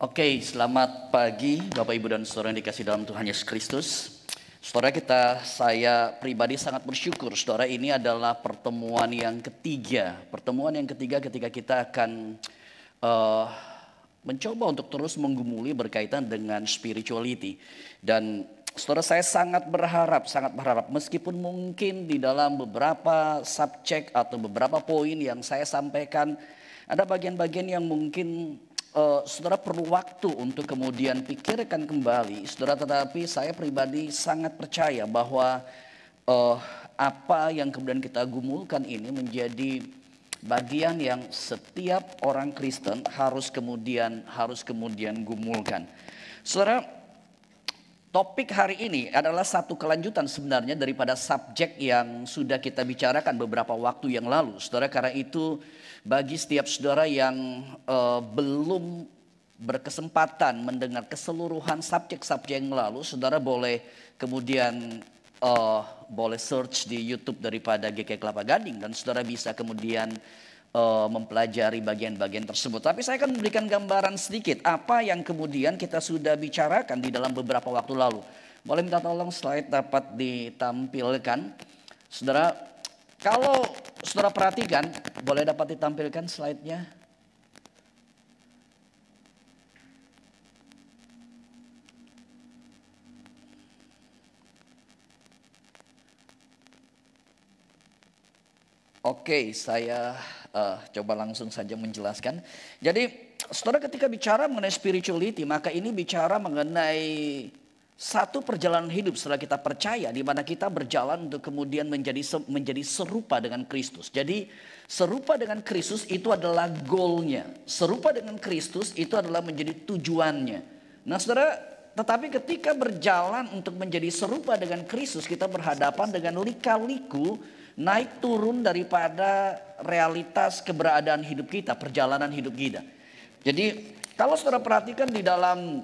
Oke, selamat pagi Bapak Ibu dan Saudara yang dikasih dalam Tuhan Yesus Kristus. Saudara kita, saya pribadi sangat bersyukur. Saudara ini adalah pertemuan yang ketiga. Pertemuan yang ketiga ketika kita akan uh, mencoba untuk terus menggumuli berkaitan dengan spirituality. Dan saudara saya sangat berharap, sangat berharap meskipun mungkin di dalam beberapa subjek atau beberapa poin yang saya sampaikan ada bagian-bagian yang mungkin uh, saudara perlu waktu untuk kemudian pikirkan kembali, saudara. Tetapi saya pribadi sangat percaya bahwa uh, apa yang kemudian kita gumulkan ini menjadi bagian yang setiap orang Kristen harus kemudian harus kemudian gumulkan. Saudara, Topik hari ini adalah satu kelanjutan sebenarnya daripada subjek yang sudah kita bicarakan beberapa waktu yang lalu. Saudara, karena itu bagi setiap saudara yang uh, belum berkesempatan mendengar keseluruhan subjek-subjek yang lalu, saudara boleh kemudian uh, boleh search di YouTube daripada GK Kelapa Gading dan saudara bisa kemudian uh, mempelajari bagian-bagian tersebut. Tapi saya akan memberikan gambaran sedikit apa yang kemudian kita sudah bicarakan di dalam beberapa waktu lalu. Boleh minta tolong slide dapat ditampilkan. Saudara, kalau saudara perhatikan, boleh dapat ditampilkan slide-nya? Oke, saya uh, coba langsung saja menjelaskan. Jadi saudara ketika bicara mengenai spirituality maka ini bicara mengenai satu perjalanan hidup setelah kita percaya di mana kita berjalan untuk kemudian menjadi menjadi serupa dengan Kristus. Jadi serupa dengan Kristus itu adalah goalnya. Serupa dengan Kristus itu adalah menjadi tujuannya. Nah saudara tetapi ketika berjalan untuk menjadi serupa dengan Kristus kita berhadapan dengan lika-liku naik turun daripada realitas keberadaan hidup kita, perjalanan hidup kita. Jadi kalau saudara perhatikan di dalam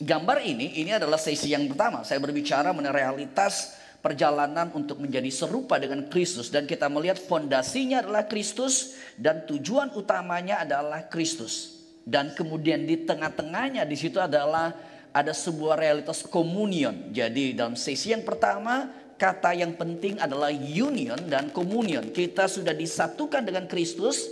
gambar ini, ini adalah sesi yang pertama. Saya berbicara mengenai realitas perjalanan untuk menjadi serupa dengan Kristus. Dan kita melihat fondasinya adalah Kristus dan tujuan utamanya adalah Kristus. Dan kemudian di tengah-tengahnya di situ adalah ada sebuah realitas komunion. Jadi dalam sesi yang pertama Kata yang penting adalah union dan communion. Kita sudah disatukan dengan Kristus,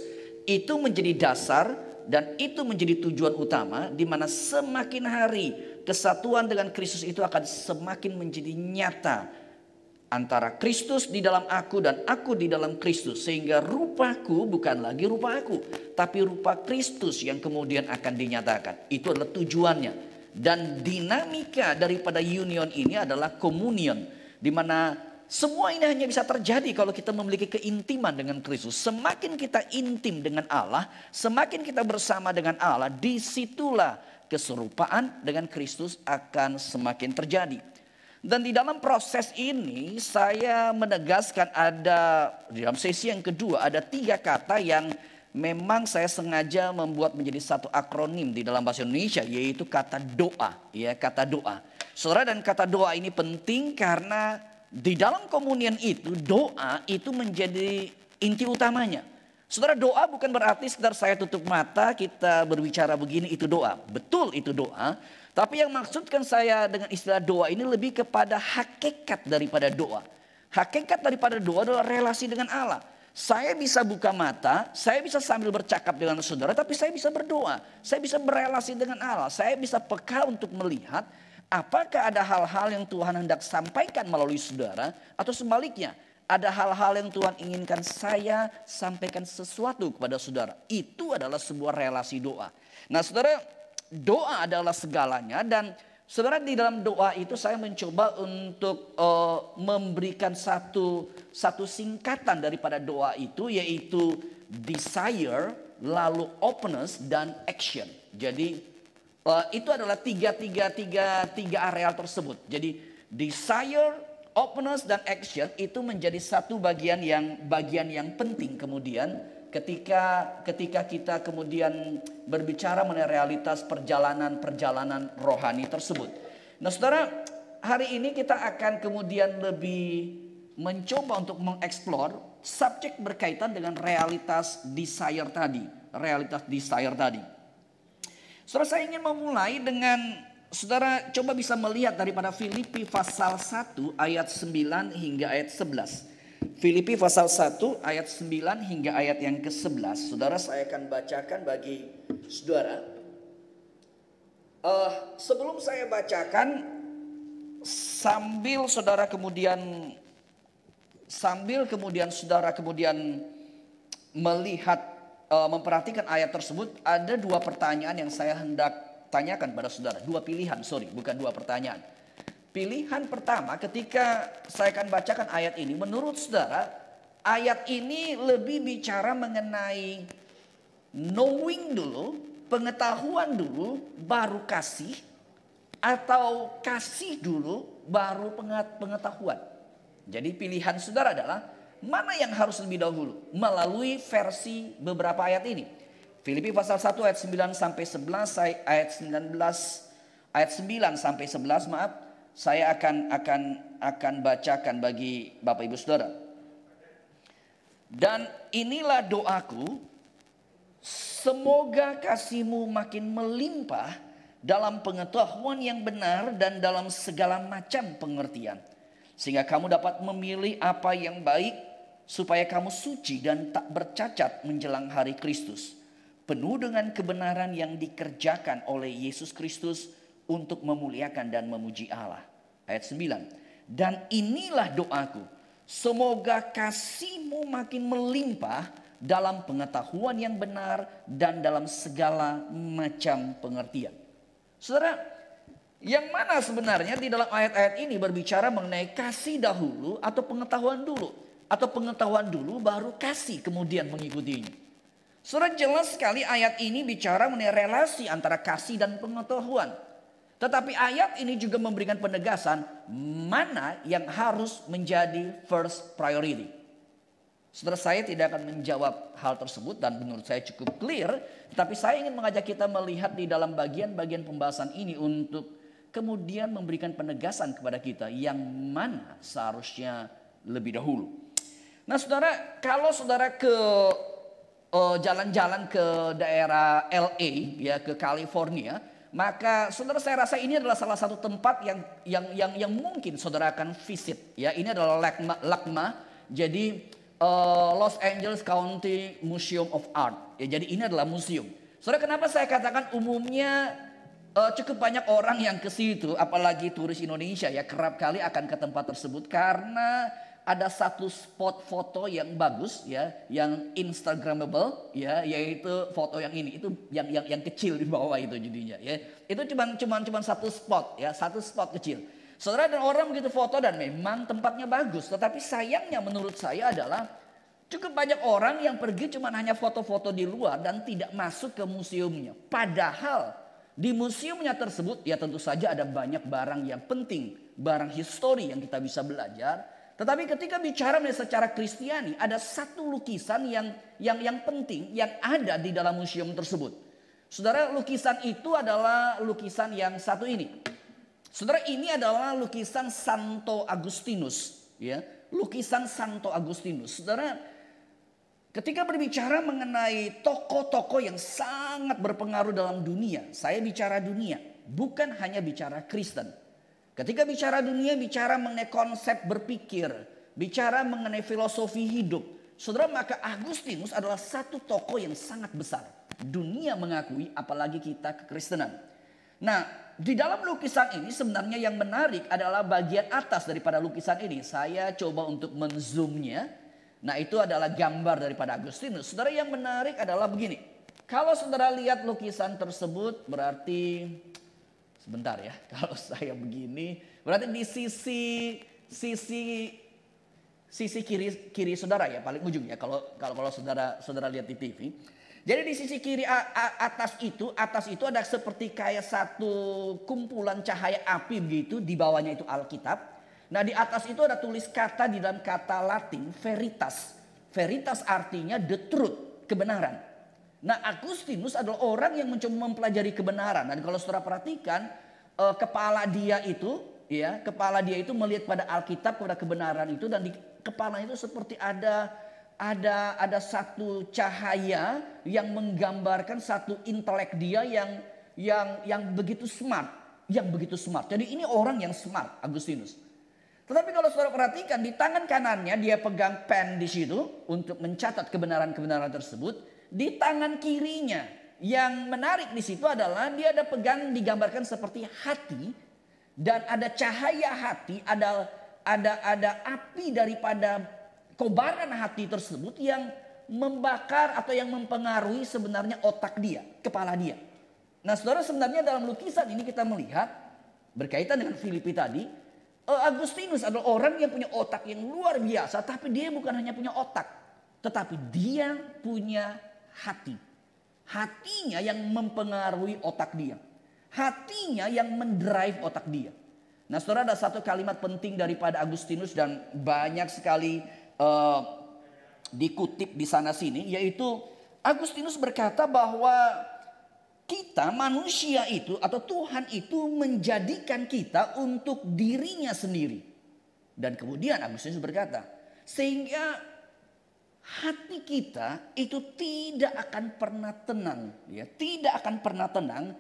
itu menjadi dasar dan itu menjadi tujuan utama di mana semakin hari kesatuan dengan Kristus itu akan semakin menjadi nyata antara Kristus di dalam aku dan aku di dalam Kristus sehingga rupaku bukan lagi rupa aku tapi rupa Kristus yang kemudian akan dinyatakan itu adalah tujuannya dan dinamika daripada union ini adalah communion di mana semua ini hanya bisa terjadi kalau kita memiliki keintiman dengan Kristus. Semakin kita intim dengan Allah, semakin kita bersama dengan Allah, disitulah keserupaan dengan Kristus akan semakin terjadi. Dan di dalam proses ini saya menegaskan ada di dalam sesi yang kedua ada tiga kata yang memang saya sengaja membuat menjadi satu akronim di dalam bahasa Indonesia yaitu kata doa, ya kata doa. Saudara dan kata doa ini penting karena di dalam komunian itu doa itu menjadi inti utamanya. Saudara doa bukan berarti sekedar saya tutup mata kita berbicara begini itu doa. Betul itu doa. Tapi yang maksudkan saya dengan istilah doa ini lebih kepada hakikat daripada doa. Hakikat daripada doa adalah relasi dengan Allah. Saya bisa buka mata, saya bisa sambil bercakap dengan saudara, tapi saya bisa berdoa. Saya bisa berelasi dengan Allah, saya bisa peka untuk melihat apakah ada hal-hal yang Tuhan hendak sampaikan melalui saudara atau sebaliknya ada hal-hal yang Tuhan inginkan saya sampaikan sesuatu kepada saudara. Itu adalah sebuah relasi doa. Nah saudara doa adalah segalanya dan Saudara di dalam doa itu saya mencoba untuk uh, memberikan satu satu singkatan daripada doa itu yaitu desire, lalu openness dan action. Jadi uh, itu adalah tiga tiga tiga tiga areal tersebut. Jadi desire, openness dan action itu menjadi satu bagian yang bagian yang penting kemudian ketika ketika kita kemudian berbicara mengenai realitas perjalanan-perjalanan rohani tersebut. Nah, Saudara, hari ini kita akan kemudian lebih mencoba untuk mengeksplor subjek berkaitan dengan realitas desire tadi, realitas desire tadi. Saudara, saya ingin memulai dengan Saudara coba bisa melihat daripada Filipi pasal 1 ayat 9 hingga ayat 11. Filipi pasal 1 ayat 9 hingga ayat yang ke-11. Saudara saya akan bacakan bagi saudara. Uh, sebelum saya bacakan sambil saudara kemudian sambil kemudian saudara kemudian melihat uh, memperhatikan ayat tersebut ada dua pertanyaan yang saya hendak tanyakan pada saudara. Dua pilihan, sorry, bukan dua pertanyaan Pilihan pertama ketika saya akan bacakan ayat ini, menurut saudara, ayat ini lebih bicara mengenai knowing dulu, pengetahuan dulu, baru kasih, atau kasih dulu, baru pengetahuan. Jadi pilihan saudara adalah mana yang harus lebih dahulu melalui versi beberapa ayat ini. Filipi pasal 1 ayat 9 sampai 11 ayat 19 ayat 9 sampai 11 maaf saya akan akan akan bacakan bagi Bapak Ibu Saudara. Dan inilah doaku, semoga kasihmu makin melimpah dalam pengetahuan yang benar dan dalam segala macam pengertian. Sehingga kamu dapat memilih apa yang baik supaya kamu suci dan tak bercacat menjelang hari Kristus. Penuh dengan kebenaran yang dikerjakan oleh Yesus Kristus untuk memuliakan dan memuji Allah. Ayat 9. Dan inilah doaku. Semoga kasihmu makin melimpah dalam pengetahuan yang benar dan dalam segala macam pengertian. Saudara, yang mana sebenarnya di dalam ayat-ayat ini berbicara mengenai kasih dahulu atau pengetahuan dulu. Atau pengetahuan dulu baru kasih kemudian mengikutinya. Saudara, jelas sekali ayat ini bicara mengenai relasi antara kasih dan pengetahuan. Tetapi ayat ini juga memberikan penegasan mana yang harus menjadi first priority. Saudara saya tidak akan menjawab hal tersebut dan menurut saya cukup clear. Tapi saya ingin mengajak kita melihat di dalam bagian-bagian pembahasan ini untuk kemudian memberikan penegasan kepada kita yang mana seharusnya lebih dahulu. Nah saudara kalau saudara ke eh, jalan-jalan uh, ke daerah LA ya ke California maka saudara saya rasa ini adalah salah satu tempat yang yang yang, yang mungkin saudara akan visit. Ya, ini adalah Lakma. Lakma. Jadi uh, Los Angeles County Museum of Art. Ya, jadi ini adalah museum. Saudara kenapa saya katakan umumnya uh, cukup banyak orang yang ke situ, apalagi turis Indonesia ya kerap kali akan ke tempat tersebut karena ada satu spot foto yang bagus ya, yang instagramable ya, yaitu foto yang ini itu yang yang yang kecil di bawah itu jadinya ya. Itu cuma cuma cuma satu spot ya, satu spot kecil. Saudara dan orang begitu foto dan memang tempatnya bagus, tetapi sayangnya menurut saya adalah Cukup banyak orang yang pergi cuma hanya foto-foto di luar dan tidak masuk ke museumnya. Padahal di museumnya tersebut ya tentu saja ada banyak barang yang penting. Barang histori yang kita bisa belajar. Tetapi ketika bicara secara Kristiani, ada satu lukisan yang yang yang penting yang ada di dalam museum tersebut. Saudara, lukisan itu adalah lukisan yang satu ini. Saudara, ini adalah lukisan Santo Agustinus, ya. Lukisan Santo Agustinus. Saudara, ketika berbicara mengenai tokoh-tokoh yang sangat berpengaruh dalam dunia, saya bicara dunia, bukan hanya bicara Kristen. Ketika bicara dunia, bicara mengenai konsep berpikir, bicara mengenai filosofi hidup. Saudara, maka Agustinus adalah satu tokoh yang sangat besar. Dunia mengakui, apalagi kita kekristenan. Nah, di dalam lukisan ini sebenarnya yang menarik adalah bagian atas daripada lukisan ini. Saya coba untuk menzoomnya. Nah, itu adalah gambar daripada Agustinus. Saudara, yang menarik adalah begini. Kalau saudara lihat lukisan tersebut, berarti Sebentar ya, kalau saya begini, berarti di sisi sisi sisi kiri kiri saudara ya paling ujung ya kalau kalau kalau saudara saudara lihat di TV. Jadi di sisi kiri atas itu, atas itu ada seperti kayak satu kumpulan cahaya api begitu, di bawahnya itu Alkitab. Nah di atas itu ada tulis kata di dalam kata Latin veritas. Veritas artinya the truth, kebenaran. Nah Agustinus adalah orang yang mencoba mempelajari kebenaran. Dan kalau saudara perhatikan eh, kepala dia itu ya kepala dia itu melihat pada Alkitab pada kebenaran itu dan di kepala itu seperti ada ada ada satu cahaya yang menggambarkan satu intelek dia yang yang yang begitu smart, yang begitu smart. Jadi ini orang yang smart Agustinus. Tetapi kalau saudara perhatikan di tangan kanannya dia pegang pen di situ untuk mencatat kebenaran-kebenaran tersebut di tangan kirinya. Yang menarik di situ adalah dia ada pegang digambarkan seperti hati dan ada cahaya hati, ada ada ada api daripada kobaran hati tersebut yang membakar atau yang mempengaruhi sebenarnya otak dia, kepala dia. Nah, Saudara sebenarnya dalam lukisan ini kita melihat berkaitan dengan Filipi tadi, eh, Agustinus adalah orang yang punya otak yang luar biasa, tapi dia bukan hanya punya otak, tetapi dia punya hati. Hatinya yang mempengaruhi otak dia. Hatinya yang mendrive otak dia. Nah saudara ada satu kalimat penting daripada Agustinus dan banyak sekali uh, dikutip di sana sini. Yaitu Agustinus berkata bahwa kita manusia itu atau Tuhan itu menjadikan kita untuk dirinya sendiri. Dan kemudian Agustinus berkata, sehingga hati kita itu tidak akan pernah tenang ya tidak akan pernah tenang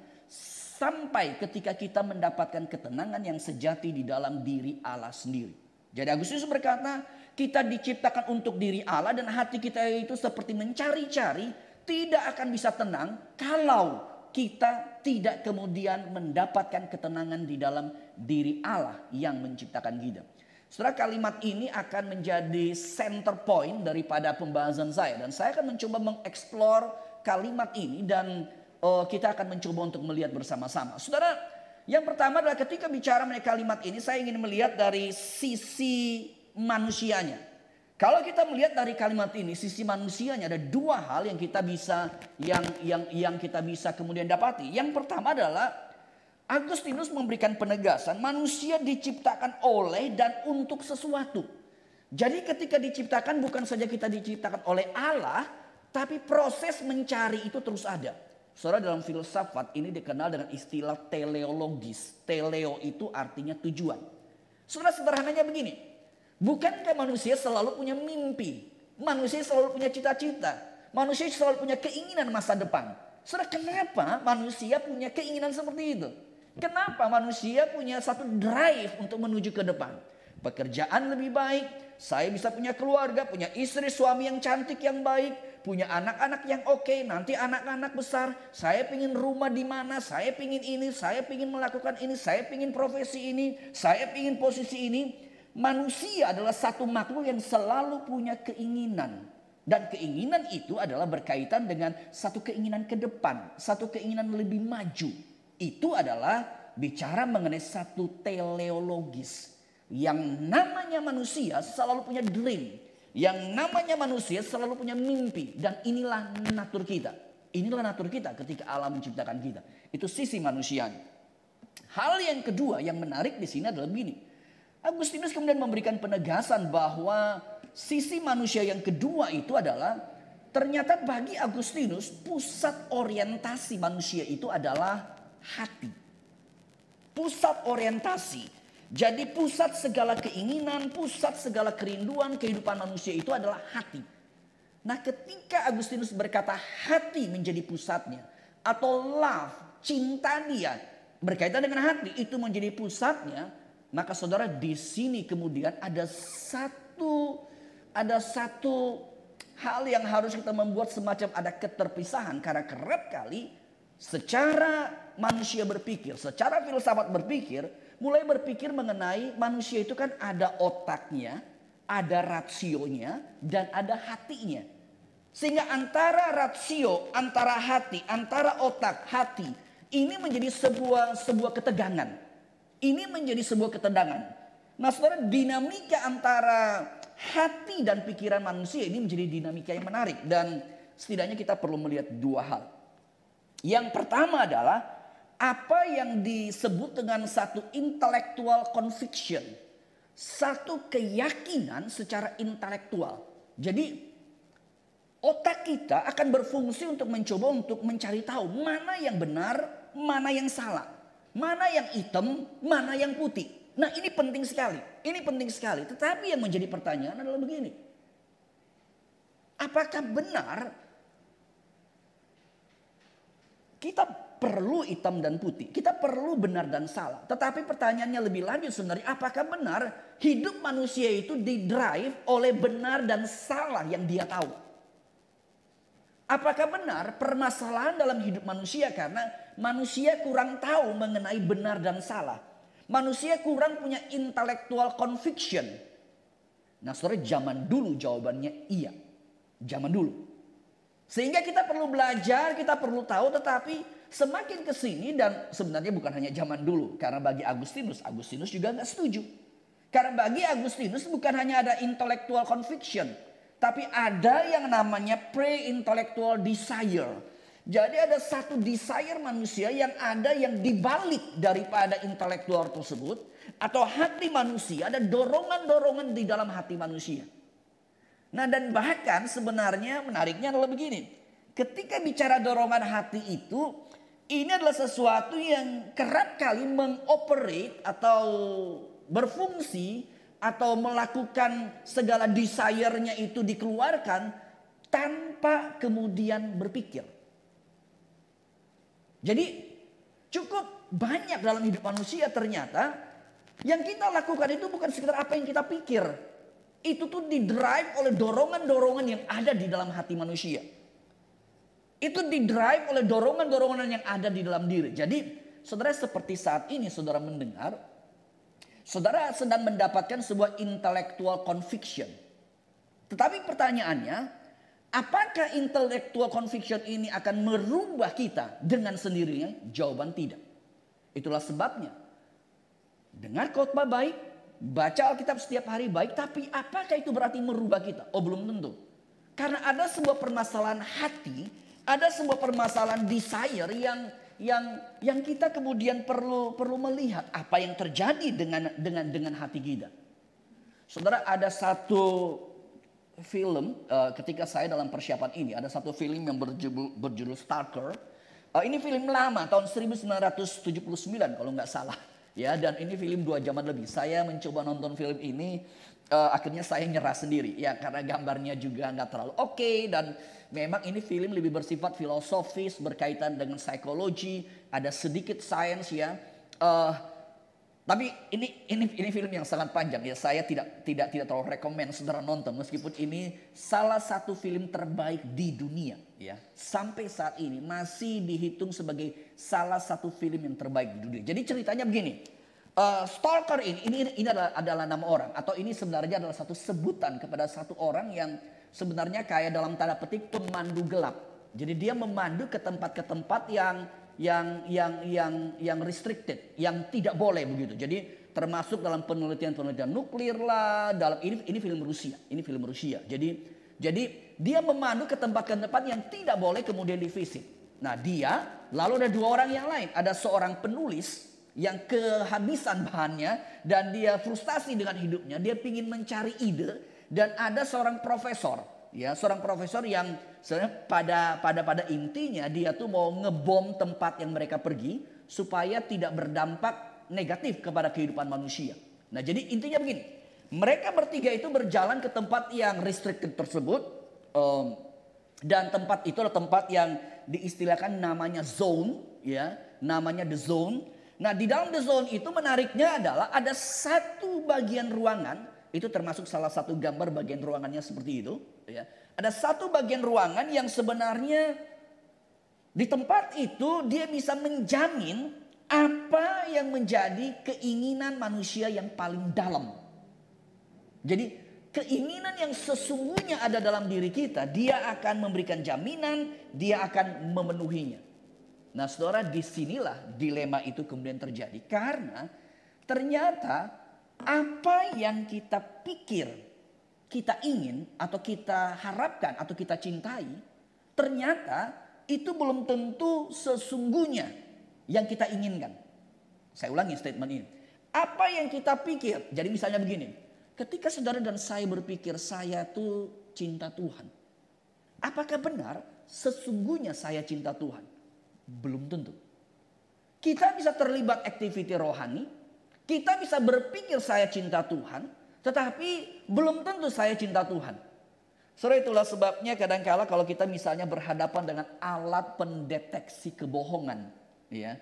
sampai ketika kita mendapatkan ketenangan yang sejati di dalam diri Allah sendiri jadi Agustus berkata kita diciptakan untuk diri Allah dan hati kita itu seperti mencari-cari tidak akan bisa tenang kalau kita tidak kemudian mendapatkan ketenangan di dalam diri Allah yang menciptakan kita. Saudara kalimat ini akan menjadi center point daripada pembahasan saya. Dan saya akan mencoba mengeksplor kalimat ini dan uh, kita akan mencoba untuk melihat bersama-sama. Saudara, yang pertama adalah ketika bicara mengenai kalimat ini saya ingin melihat dari sisi manusianya. Kalau kita melihat dari kalimat ini sisi manusianya ada dua hal yang kita bisa yang yang yang kita bisa kemudian dapati. Yang pertama adalah Agustinus memberikan penegasan manusia diciptakan oleh dan untuk sesuatu. Jadi ketika diciptakan bukan saja kita diciptakan oleh Allah, tapi proses mencari itu terus ada. Saudara dalam filsafat ini dikenal dengan istilah teleologis. Teleo itu artinya tujuan. Saudara sederhananya begini, bukankah manusia selalu punya mimpi? Manusia selalu punya cita-cita. Manusia selalu punya keinginan masa depan. Saudara kenapa manusia punya keinginan seperti itu? Kenapa manusia punya satu drive untuk menuju ke depan? Pekerjaan lebih baik, saya bisa punya keluarga, punya istri, suami yang cantik yang baik, punya anak-anak yang oke, okay, nanti anak-anak besar, saya pingin rumah di mana, saya pingin ini, saya pingin melakukan ini, saya pingin profesi ini, saya pingin posisi ini. Manusia adalah satu makhluk yang selalu punya keinginan. Dan keinginan itu adalah berkaitan dengan satu keinginan ke depan, satu keinginan lebih maju. Itu adalah bicara mengenai satu teleologis. Yang namanya manusia selalu punya dream. Yang namanya manusia selalu punya mimpi. Dan inilah natur kita. Inilah natur kita ketika Allah menciptakan kita. Itu sisi manusianya. Hal yang kedua yang menarik di sini adalah begini. Agustinus kemudian memberikan penegasan bahwa sisi manusia yang kedua itu adalah ternyata bagi Agustinus pusat orientasi manusia itu adalah hati. Pusat orientasi. Jadi pusat segala keinginan, pusat segala kerinduan kehidupan manusia itu adalah hati. Nah ketika Agustinus berkata hati menjadi pusatnya. Atau love, cinta dia berkaitan dengan hati itu menjadi pusatnya. Maka saudara di sini kemudian ada satu ada satu hal yang harus kita membuat semacam ada keterpisahan karena kerap kali secara manusia berpikir, secara filsafat berpikir, mulai berpikir mengenai manusia itu kan ada otaknya, ada rasionya, dan ada hatinya. Sehingga antara rasio, antara hati, antara otak, hati, ini menjadi sebuah sebuah ketegangan. Ini menjadi sebuah ketegangan. Nah saudara dinamika antara hati dan pikiran manusia ini menjadi dinamika yang menarik. Dan setidaknya kita perlu melihat dua hal. Yang pertama adalah apa yang disebut dengan satu intellectual conviction, satu keyakinan secara intelektual. Jadi otak kita akan berfungsi untuk mencoba untuk mencari tahu mana yang benar, mana yang salah, mana yang hitam, mana yang putih. Nah, ini penting sekali. Ini penting sekali. Tetapi yang menjadi pertanyaan adalah begini. Apakah benar kita perlu hitam dan putih. Kita perlu benar dan salah. Tetapi pertanyaannya lebih lanjut sebenarnya apakah benar hidup manusia itu didrive oleh benar dan salah yang dia tahu? Apakah benar permasalahan dalam hidup manusia karena manusia kurang tahu mengenai benar dan salah? Manusia kurang punya intellectual conviction. Nah, saudara, zaman dulu jawabannya iya. Zaman dulu. Sehingga kita perlu belajar, kita perlu tahu, tetapi Semakin ke sini dan sebenarnya bukan hanya zaman dulu. Karena bagi Agustinus, Agustinus juga nggak setuju. Karena bagi Agustinus bukan hanya ada intellectual conviction. Tapi ada yang namanya pre-intellectual desire. Jadi ada satu desire manusia yang ada yang dibalik daripada intelektual tersebut. Atau hati manusia, ada dorongan-dorongan di dalam hati manusia. Nah dan bahkan sebenarnya menariknya adalah begini. Ketika bicara dorongan hati itu ini adalah sesuatu yang kerap kali mengoperate atau berfungsi atau melakukan segala desire-nya itu dikeluarkan tanpa kemudian berpikir. Jadi cukup banyak dalam hidup manusia ternyata yang kita lakukan itu bukan sekedar apa yang kita pikir. Itu tuh didrive oleh dorongan-dorongan yang ada di dalam hati manusia. Itu didrive oleh dorongan-dorongan yang ada di dalam diri. Jadi saudara seperti saat ini saudara mendengar. Saudara sedang mendapatkan sebuah intellectual conviction. Tetapi pertanyaannya, apakah intellectual conviction ini akan merubah kita dengan sendirinya? Jawaban tidak. Itulah sebabnya. Dengar khotbah baik, baca Alkitab setiap hari baik, tapi apakah itu berarti merubah kita? Oh belum tentu. Karena ada sebuah permasalahan hati ada sebuah permasalahan desire yang yang yang kita kemudian perlu perlu melihat apa yang terjadi dengan dengan dengan hati kita. Saudara ada satu film uh, ketika saya dalam persiapan ini ada satu film yang berjudul, berjudul Stalker. Uh, eh, ini film lama tahun 1979 kalau nggak salah. Ya, dan ini film dua jaman lebih. Saya mencoba nonton film ini, uh, akhirnya saya nyerah sendiri. Ya, karena gambarnya juga nggak terlalu oke. Okay, dan memang ini film lebih bersifat filosofis, berkaitan dengan psikologi. Ada sedikit sains ya. Uh, tapi ini ini ini film yang sangat panjang ya. Saya tidak tidak tidak terlalu rekomend saudara nonton meskipun ini salah satu film terbaik di dunia ya. Sampai saat ini masih dihitung sebagai salah satu film yang terbaik di dunia. Jadi ceritanya begini. Uh, stalker ini ini ini adalah, adalah nama orang atau ini sebenarnya adalah satu sebutan kepada satu orang yang sebenarnya kayak dalam tanda petik pemandu gelap. Jadi dia memandu ke tempat-ke tempat yang yang yang yang yang restricted, yang tidak boleh begitu. Jadi termasuk dalam penelitian-penelitian nuklir lah, dalam ini ini film Rusia, ini film Rusia. Jadi jadi dia memandu ke tempat-tempat yang tidak boleh kemudian divisi. Nah dia, lalu ada dua orang yang lain. Ada seorang penulis yang kehabisan bahannya dan dia frustasi dengan hidupnya. Dia ingin mencari ide dan ada seorang profesor ya seorang profesor yang sebenarnya pada pada pada intinya dia tuh mau ngebom tempat yang mereka pergi supaya tidak berdampak negatif kepada kehidupan manusia. Nah, jadi intinya begini, mereka bertiga itu berjalan ke tempat yang restricted tersebut um, dan tempat itu adalah tempat yang diistilahkan namanya zone ya, namanya the zone. Nah, di dalam the zone itu menariknya adalah ada satu bagian ruangan itu termasuk salah satu gambar bagian ruangannya seperti itu Gitu ya. Ada satu bagian ruangan yang sebenarnya di tempat itu dia bisa menjamin apa yang menjadi keinginan manusia yang paling dalam. Jadi keinginan yang sesungguhnya ada dalam diri kita, dia akan memberikan jaminan, dia akan memenuhinya. Nah, Saudara, disinilah dilema itu kemudian terjadi karena ternyata apa yang kita pikir kita ingin atau kita harapkan atau kita cintai, ternyata itu belum tentu sesungguhnya yang kita inginkan. Saya ulangi statement ini. Apa yang kita pikir? Jadi misalnya begini, ketika saudara dan saya berpikir saya tuh cinta Tuhan. Apakah benar sesungguhnya saya cinta Tuhan? Belum tentu. Kita bisa terlibat aktiviti rohani, kita bisa berpikir saya cinta Tuhan, tetapi belum tentu saya cinta Tuhan. Saudara itulah sebabnya kadangkala kalau kita misalnya berhadapan dengan alat pendeteksi kebohongan, ya.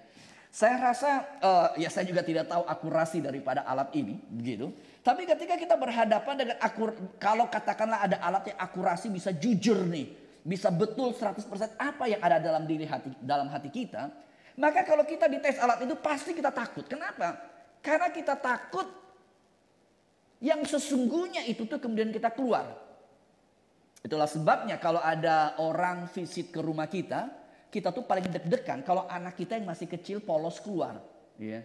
Saya rasa uh, ya saya juga tidak tahu akurasi daripada alat ini, begitu. Tapi ketika kita berhadapan dengan akur kalau katakanlah ada alat yang akurasi bisa jujur nih, bisa betul 100% apa yang ada dalam diri hati dalam hati kita, maka kalau kita dites alat itu pasti kita takut. Kenapa? Karena kita takut yang sesungguhnya itu tuh kemudian kita keluar. Itulah sebabnya kalau ada orang visit ke rumah kita, kita tuh paling deg-degan kalau anak kita yang masih kecil polos keluar. Yeah.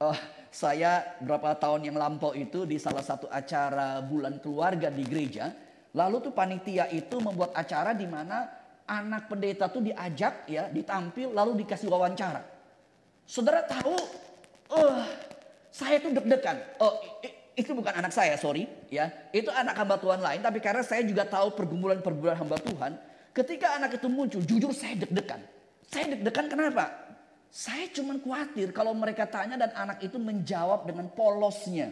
Oh, saya berapa tahun yang lampau itu di salah satu acara bulan keluarga di gereja, lalu tuh panitia itu membuat acara di mana anak pendeta tuh diajak ya, ditampil lalu dikasih wawancara. Saudara tahu, oh, saya tuh deg-degan. Oh, itu bukan anak saya, sorry, ya. Itu anak hamba Tuhan lain, tapi karena saya juga tahu pergumulan-pergumulan hamba Tuhan, ketika anak itu muncul, jujur saya deg-degan. Saya deg-degan kenapa? Saya cuman khawatir kalau mereka tanya dan anak itu menjawab dengan polosnya.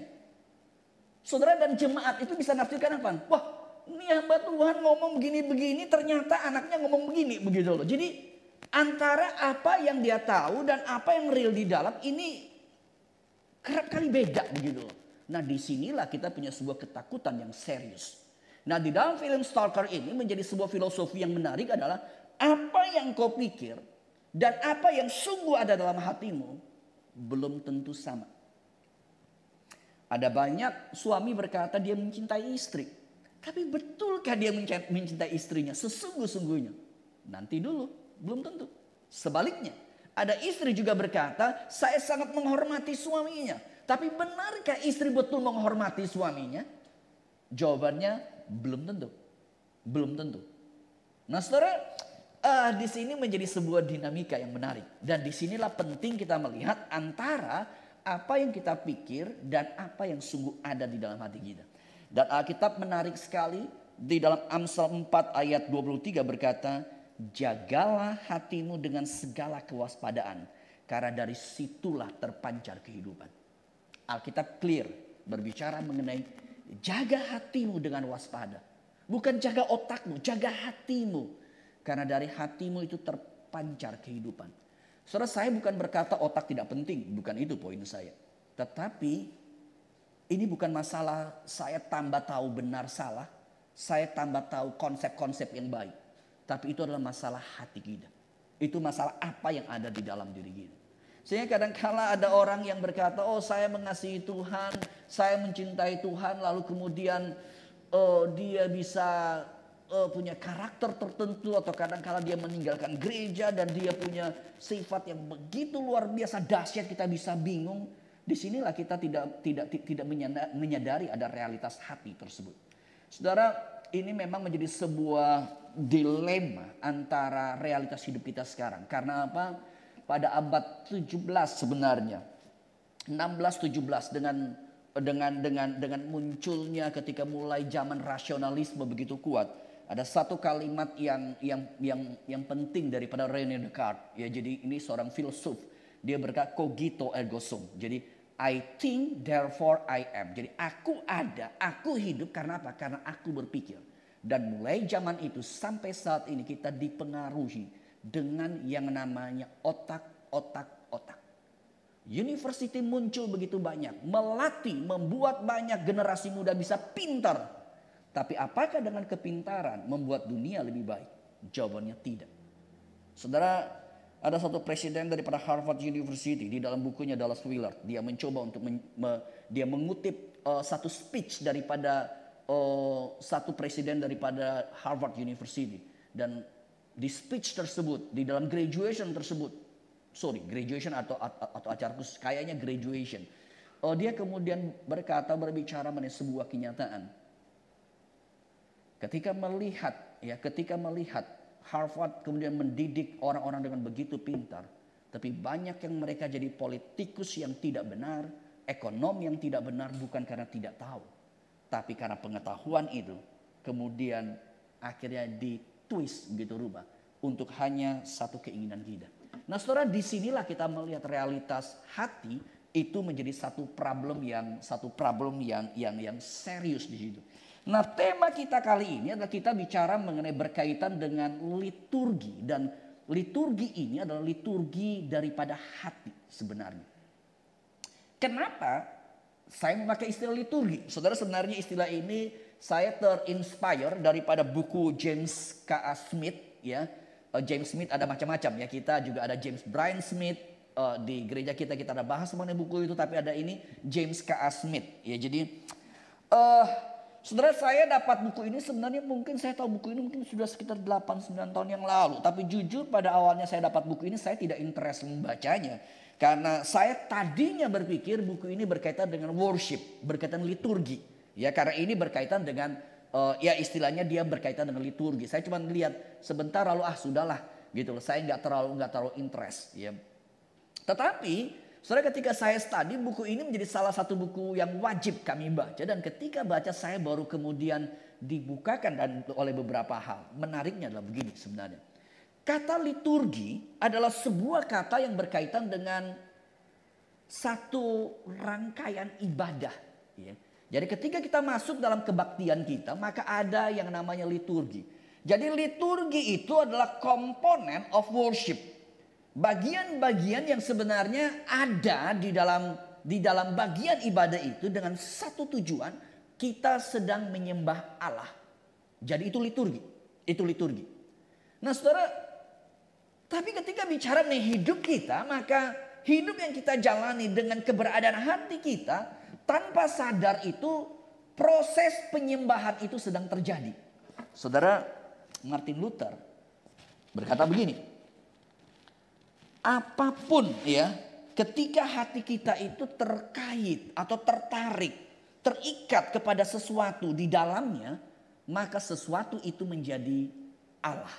Saudara dan jemaat itu bisa nafsirkan apa? Wah, ini hamba Tuhan ngomong begini-begini, ternyata anaknya ngomong begini, begitu loh. Jadi antara apa yang dia tahu dan apa yang real di dalam ini kerap kali beda begitu loh. Nah disinilah kita punya sebuah ketakutan yang serius. Nah di dalam film Stalker ini menjadi sebuah filosofi yang menarik adalah apa yang kau pikir dan apa yang sungguh ada dalam hatimu belum tentu sama. Ada banyak suami berkata dia mencintai istri. Tapi betulkah dia mencintai istrinya sesungguh-sungguhnya? Nanti dulu, belum tentu. Sebaliknya, ada istri juga berkata, saya sangat menghormati suaminya. Tapi benarkah istri betul menghormati suaminya? Jawabannya belum tentu. Belum tentu. Nah saudara, uh, di sini menjadi sebuah dinamika yang menarik. Dan disinilah penting kita melihat antara apa yang kita pikir dan apa yang sungguh ada di dalam hati kita. Dan Alkitab menarik sekali di dalam Amsal 4 ayat 23 berkata, Jagalah hatimu dengan segala kewaspadaan, karena dari situlah terpancar kehidupan. Alkitab clear berbicara mengenai jaga hatimu dengan waspada. Bukan jaga otakmu, jaga hatimu. Karena dari hatimu itu terpancar kehidupan. Saudara saya bukan berkata otak tidak penting, bukan itu poin saya. Tetapi ini bukan masalah saya tambah tahu benar salah, saya tambah tahu konsep-konsep yang baik. Tapi itu adalah masalah hati kita. Itu masalah apa yang ada di dalam diri kita. Sehingga kadang-kala ada orang yang berkata, oh saya mengasihi Tuhan, saya mencintai Tuhan, lalu kemudian uh, dia bisa uh, punya karakter tertentu atau kadang-kala dia meninggalkan gereja dan dia punya sifat yang begitu luar biasa dahsyat kita bisa bingung. Disinilah kita tidak tidak tidak menyadari ada realitas hati tersebut. Saudara, ini memang menjadi sebuah dilema antara realitas hidup kita sekarang. Karena apa? pada abad 17 sebenarnya. 16-17 dengan dengan dengan dengan munculnya ketika mulai zaman rasionalisme begitu kuat. Ada satu kalimat yang yang yang yang penting daripada René Descartes. Ya jadi ini seorang filsuf. Dia berkata cogito ergo sum. Jadi I think therefore I am. Jadi aku ada, aku hidup karena apa? Karena aku berpikir. Dan mulai zaman itu sampai saat ini kita dipengaruhi dengan yang namanya otak, otak, otak. University muncul begitu banyak, melatih, membuat banyak generasi muda bisa pintar. Tapi apakah dengan kepintaran membuat dunia lebih baik? Jawabannya tidak. Saudara, ada satu presiden daripada Harvard University di dalam bukunya Dallas Willard, dia mencoba untuk men, me, dia mengutip uh, satu speech daripada uh, satu presiden daripada Harvard University dan di speech tersebut, di dalam graduation tersebut, sorry, graduation atau atau acara khusus, kayaknya graduation. Oh, dia kemudian berkata berbicara mengenai sebuah kenyataan. Ketika melihat, ya, ketika melihat Harvard kemudian mendidik orang-orang dengan begitu pintar, tapi banyak yang mereka jadi politikus yang tidak benar, ekonom yang tidak benar bukan karena tidak tahu, tapi karena pengetahuan itu kemudian akhirnya di twist gitu rubah untuk hanya satu keinginan kita. Nah, saudara, disinilah kita melihat realitas hati itu menjadi satu problem yang satu problem yang yang yang serius di situ. Nah, tema kita kali ini adalah kita bicara mengenai berkaitan dengan liturgi dan liturgi ini adalah liturgi daripada hati sebenarnya. Kenapa saya memakai istilah liturgi? Saudara sebenarnya istilah ini saya terinspire daripada buku James K.A. Smith ya. Uh, James Smith ada macam-macam ya. Kita juga ada James Brian Smith uh, di gereja kita kita ada bahas mengenai buku itu tapi ada ini James K.A. Smith ya. Jadi uh, eh, Saudara saya dapat buku ini sebenarnya mungkin saya tahu buku ini mungkin sudah sekitar 8-9 tahun yang lalu. Tapi jujur pada awalnya saya dapat buku ini saya tidak interest membacanya. Karena saya tadinya berpikir buku ini berkaitan dengan worship, berkaitan liturgi. Ya karena ini berkaitan dengan uh, ya istilahnya dia berkaitan dengan liturgi. Saya cuma lihat sebentar lalu ah sudahlah gitu loh. Saya nggak terlalu nggak terlalu interest ya. Tetapi Saudara ketika saya study buku ini menjadi salah satu buku yang wajib kami baca dan ketika baca saya baru kemudian dibukakan dan oleh beberapa hal. Menariknya adalah begini sebenarnya. Kata liturgi adalah sebuah kata yang berkaitan dengan satu rangkaian ibadah. Ya. Jadi ketika kita masuk dalam kebaktian kita, maka ada yang namanya liturgi. Jadi liturgi itu adalah komponen of worship. Bagian-bagian yang sebenarnya ada di dalam di dalam bagian ibadah itu dengan satu tujuan kita sedang menyembah Allah. Jadi itu liturgi, itu liturgi. Nah, Saudara, tapi ketika bicara mengenai hidup kita, maka hidup yang kita jalani dengan keberadaan hati kita tanpa sadar itu proses penyembahan itu sedang terjadi. Saudara Martin Luther berkata begini, apapun ya ketika hati kita itu terkait atau tertarik, terikat kepada sesuatu di dalamnya, maka sesuatu itu menjadi Allah.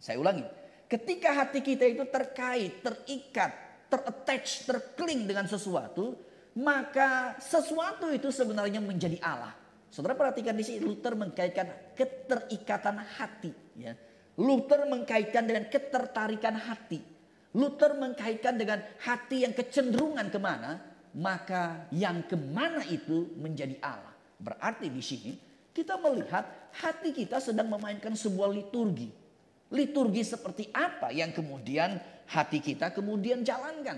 Saya ulangi, ketika hati kita itu terkait, terikat, terattach, terkling dengan sesuatu, maka sesuatu itu sebenarnya menjadi Allah. Saudara perhatikan di sini Luther mengkaitkan keterikatan hati. Ya. Luther mengkaitkan dengan ketertarikan hati. Luther mengkaitkan dengan hati yang kecenderungan kemana, maka yang kemana itu menjadi Allah. Berarti di sini kita melihat hati kita sedang memainkan sebuah liturgi. Liturgi seperti apa yang kemudian hati kita kemudian jalankan?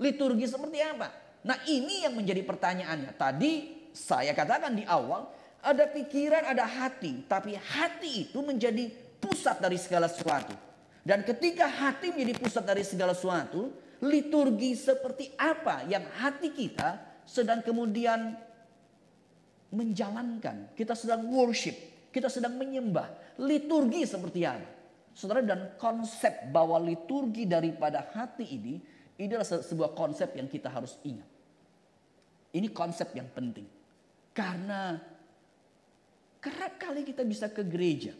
Liturgi seperti apa? Nah ini yang menjadi pertanyaannya. Tadi saya katakan di awal ada pikiran, ada hati. Tapi hati itu menjadi pusat dari segala sesuatu. Dan ketika hati menjadi pusat dari segala sesuatu, liturgi seperti apa yang hati kita sedang kemudian menjalankan. Kita sedang worship, kita sedang menyembah. Liturgi seperti apa? Saudara dan konsep bahwa liturgi daripada hati ini, ini adalah sebuah konsep yang kita harus ingat. Ini konsep yang penting. Karena kerap kali kita bisa ke gereja.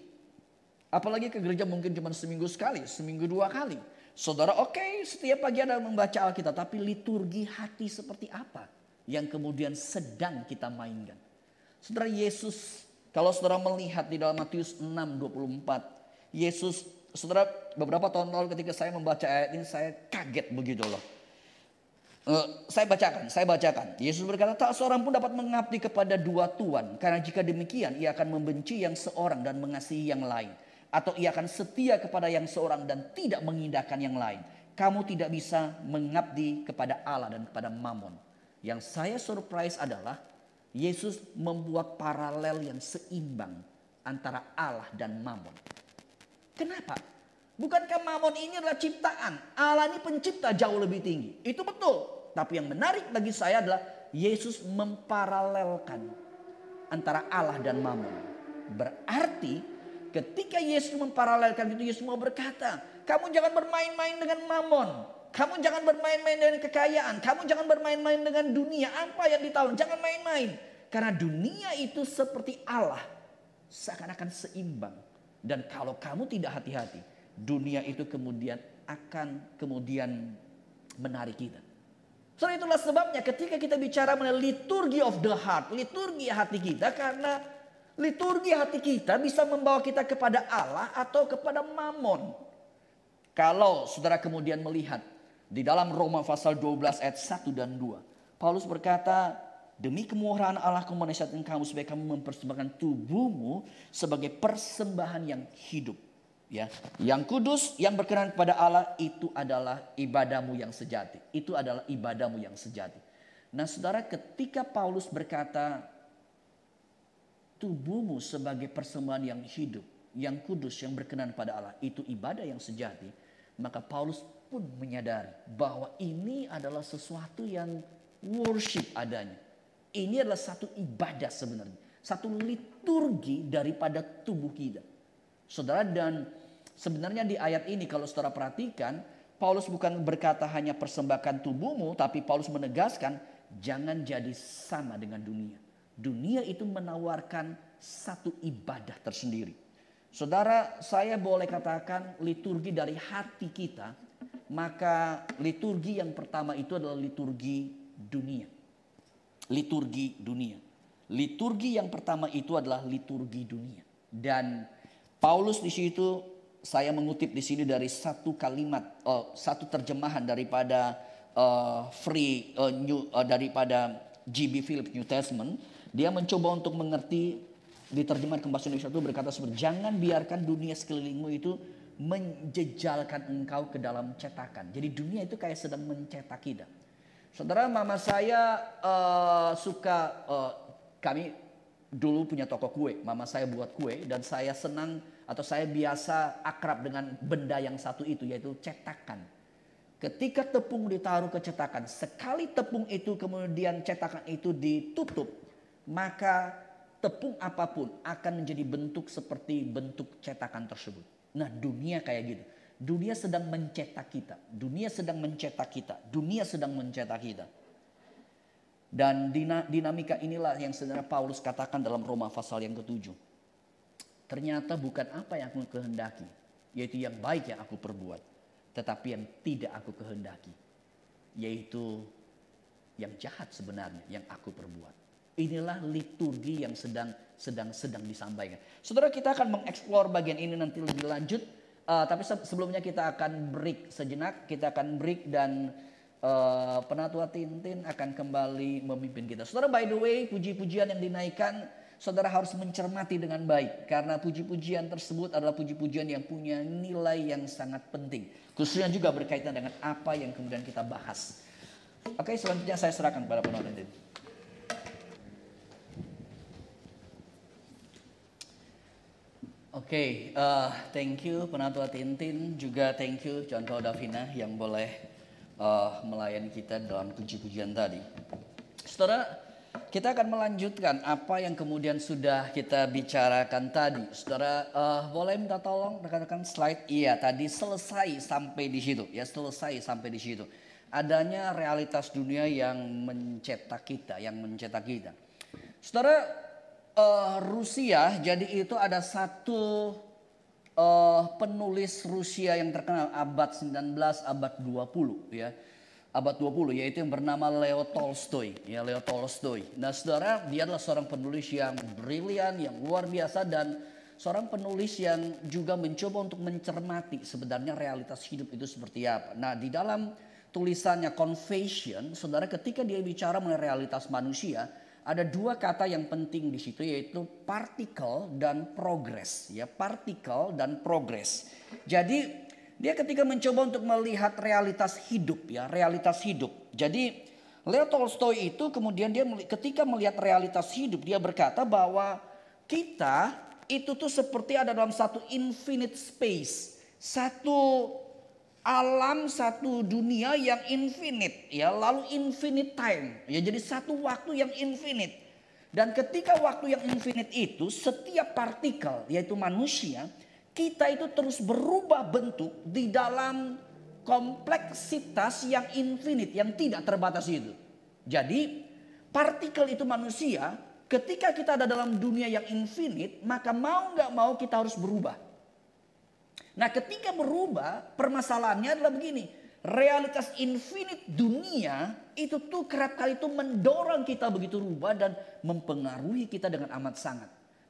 Apalagi ke gereja mungkin cuma seminggu sekali, seminggu dua kali. Saudara oke okay, setiap pagi ada membaca Alkitab. Tapi liturgi hati seperti apa yang kemudian sedang kita mainkan. Saudara Yesus kalau saudara melihat di dalam Matius 6:24, Yesus, saudara beberapa tahun lalu ketika saya membaca ayat ini saya kaget begitu loh. Eh, saya bacakan, saya bacakan. Yesus berkata, tak seorang pun dapat mengabdi kepada dua tuan. Karena jika demikian, ia akan membenci yang seorang dan mengasihi yang lain. Atau ia akan setia kepada yang seorang dan tidak mengindahkan yang lain. Kamu tidak bisa mengabdi kepada Allah dan kepada Mammon. Yang saya surprise adalah, Yesus membuat paralel yang seimbang antara Allah dan Mammon. Kenapa? Bukankah Mammon ini adalah ciptaan? Allah ini pencipta jauh lebih tinggi. Itu betul. Tapi yang menarik bagi saya adalah Yesus memparalelkan antara Allah dan Mammon. Berarti ketika Yesus memparalelkan itu Yesus mau berkata, kamu jangan bermain-main dengan Mammon. Kamu jangan bermain-main dengan kekayaan. Kamu jangan bermain-main dengan dunia. Apa yang ditawar? Jangan main-main. Karena dunia itu seperti Allah. Seakan-akan seimbang. Dan kalau kamu tidak hati-hati. Dunia itu kemudian akan kemudian menarik kita. Soal itulah sebabnya ketika kita bicara mengenai liturgi of the heart, liturgi hati kita karena liturgi hati kita bisa membawa kita kepada Allah atau kepada Mammon. Kalau saudara kemudian melihat di dalam Roma pasal 12 ayat 1 dan 2, Paulus berkata, "Demi kemurahan Allah aku menasihatkan kamu supaya kamu mempersembahkan tubuhmu sebagai persembahan yang hidup, Ya, yang kudus, yang berkenan kepada Allah itu adalah ibadahmu yang sejati. Itu adalah ibadahmu yang sejati. Nah, Saudara, ketika Paulus berkata tubuhmu sebagai persembahan yang hidup, yang kudus, yang berkenan pada Allah, itu ibadah yang sejati, maka Paulus pun menyadari bahwa ini adalah sesuatu yang worship adanya. Ini adalah satu ibadah sebenarnya, satu liturgi daripada tubuh kita. Saudara dan sebenarnya di ayat ini kalau saudara perhatikan Paulus bukan berkata hanya persembahkan tubuhmu tapi Paulus menegaskan jangan jadi sama dengan dunia. Dunia itu menawarkan satu ibadah tersendiri. Saudara, saya boleh katakan liturgi dari hati kita, maka liturgi yang pertama itu adalah liturgi dunia. Liturgi dunia. Liturgi yang pertama itu adalah liturgi dunia. Dan Paulus di situ saya mengutip di sini dari satu kalimat, uh, satu terjemahan daripada uh, free uh, new, uh, daripada GB Philip New Testament. Dia mencoba untuk mengerti diterjemahkan ke bahasa Indonesia itu berkata seperti jangan biarkan dunia sekelilingmu itu menjejalkan engkau ke dalam cetakan. Jadi dunia itu kayak sedang mencetak kita. Saudara, mama saya uh, suka uh, kami dulu punya toko kue. Mama saya buat kue dan saya senang atau saya biasa akrab dengan benda yang satu itu yaitu cetakan. Ketika tepung ditaruh ke cetakan, sekali tepung itu kemudian cetakan itu ditutup, maka tepung apapun akan menjadi bentuk seperti bentuk cetakan tersebut. Nah, dunia kayak gitu. Dunia sedang mencetak kita, dunia sedang mencetak kita, dunia sedang mencetak kita. Dan dinamika inilah yang sebenarnya Paulus katakan dalam Roma pasal yang ketujuh. Ternyata bukan apa yang aku kehendaki, yaitu yang baik yang aku perbuat, tetapi yang tidak aku kehendaki, yaitu yang jahat sebenarnya yang aku perbuat. Inilah liturgi yang sedang sedang sedang disampaikan. Saudara kita akan mengeksplor bagian ini nanti lebih lanjut. Uh, tapi sebelumnya kita akan break sejenak, kita akan break dan uh, penatua Tintin akan kembali memimpin kita. Saudara by the way, puji-pujian yang dinaikkan saudara harus mencermati dengan baik karena puji-pujian tersebut adalah puji-pujian yang punya nilai yang sangat penting. Khususnya juga berkaitan dengan apa yang kemudian kita bahas. Oke, selanjutnya saya serahkan kepada penonton. Oke, okay, uh, eh, thank you Penatua Tintin, juga thank you Contoh Davina yang boleh uh, melayani kita dalam puji-pujian tadi. Saudara, kita akan melanjutkan apa yang kemudian sudah kita bicarakan tadi. Saudara, uh, boleh minta tolong rekan-rekan slide? Iya, tadi selesai sampai di situ. Ya, selesai sampai di situ. Adanya realitas dunia yang mencetak kita, yang mencetak kita. Saudara, uh, Rusia, jadi itu ada satu uh, penulis Rusia yang terkenal abad 19, abad 20 ya abad 20 yaitu yang bernama Leo Tolstoy ya Leo Tolstoy. Nah saudara dia adalah seorang penulis yang brilian yang luar biasa dan seorang penulis yang juga mencoba untuk mencermati sebenarnya realitas hidup itu seperti apa. Nah di dalam tulisannya Confession saudara ketika dia bicara mengenai realitas manusia ada dua kata yang penting di situ yaitu partikel dan progress ya partikel dan progress. Jadi dia ketika mencoba untuk melihat realitas hidup ya, realitas hidup. Jadi Leo Tolstoy itu kemudian dia ketika melihat realitas hidup dia berkata bahwa kita itu tuh seperti ada dalam satu infinite space, satu alam satu dunia yang infinite ya lalu infinite time ya jadi satu waktu yang infinite dan ketika waktu yang infinite itu setiap partikel yaitu manusia kita itu terus berubah bentuk di dalam kompleksitas yang infinite, yang tidak terbatas itu. Jadi partikel itu manusia ketika kita ada dalam dunia yang infinite maka mau nggak mau kita harus berubah. Nah ketika berubah permasalahannya adalah begini. Realitas infinite dunia itu tuh kerap kali itu mendorong kita begitu rubah dan mempengaruhi kita dengan amat sangat.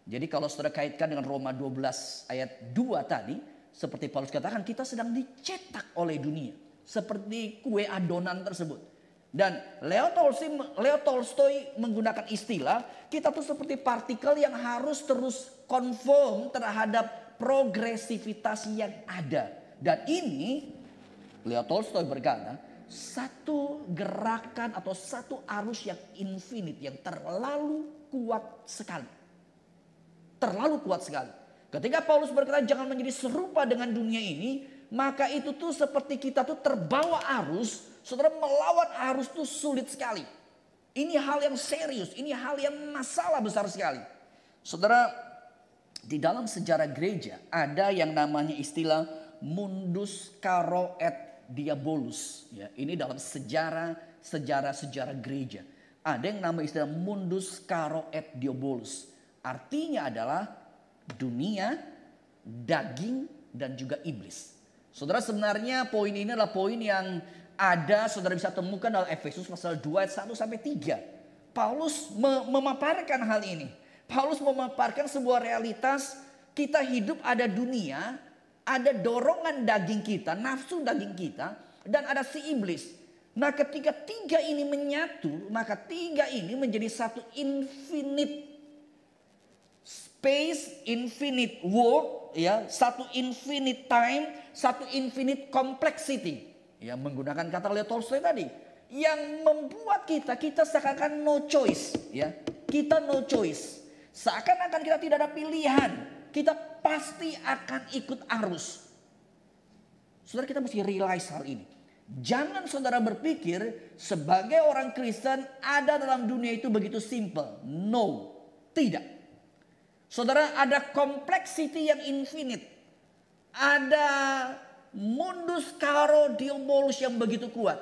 Jadi kalau saudara kaitkan dengan Roma 12 ayat 2 tadi, seperti Paulus katakan kita sedang dicetak oleh dunia. Seperti kue adonan tersebut. Dan Leo Tolstoy, Leo Tolstoy menggunakan istilah kita tuh seperti partikel yang harus terus konform terhadap progresivitas yang ada. Dan ini Leo Tolstoy berkata satu gerakan atau satu arus yang infinite yang terlalu kuat sekali terlalu kuat sekali. Ketika Paulus berkata jangan menjadi serupa dengan dunia ini, maka itu tuh seperti kita tuh terbawa arus, saudara melawan arus tuh sulit sekali. Ini hal yang serius, ini hal yang masalah besar sekali. Saudara, di dalam sejarah gereja ada yang namanya istilah mundus caro et diabolus. Ya, ini dalam sejarah sejarah sejarah gereja. Ada yang nama istilah mundus caro et diabolus. Artinya adalah dunia, daging, dan juga iblis. Saudara sebenarnya poin ini adalah poin yang ada saudara bisa temukan dalam Efesus pasal 2 ayat 1 sampai 3. Paulus memaparkan hal ini. Paulus memaparkan sebuah realitas kita hidup ada dunia, ada dorongan daging kita, nafsu daging kita, dan ada si iblis. Nah ketika tiga ini menyatu, maka tiga ini menjadi satu infinite space, infinite world, ya, satu infinite time, satu infinite complexity. Ya, menggunakan kata Leo Tolstoy tadi yang membuat kita kita seakan-akan no choice, ya. Kita no choice. Seakan-akan kita tidak ada pilihan. Kita pasti akan ikut arus. Saudara kita mesti realize hal ini. Jangan saudara berpikir sebagai orang Kristen ada dalam dunia itu begitu simple. No, tidak. Saudara, ada kompleksity yang infinite. Ada mundus karo diumulus yang begitu kuat.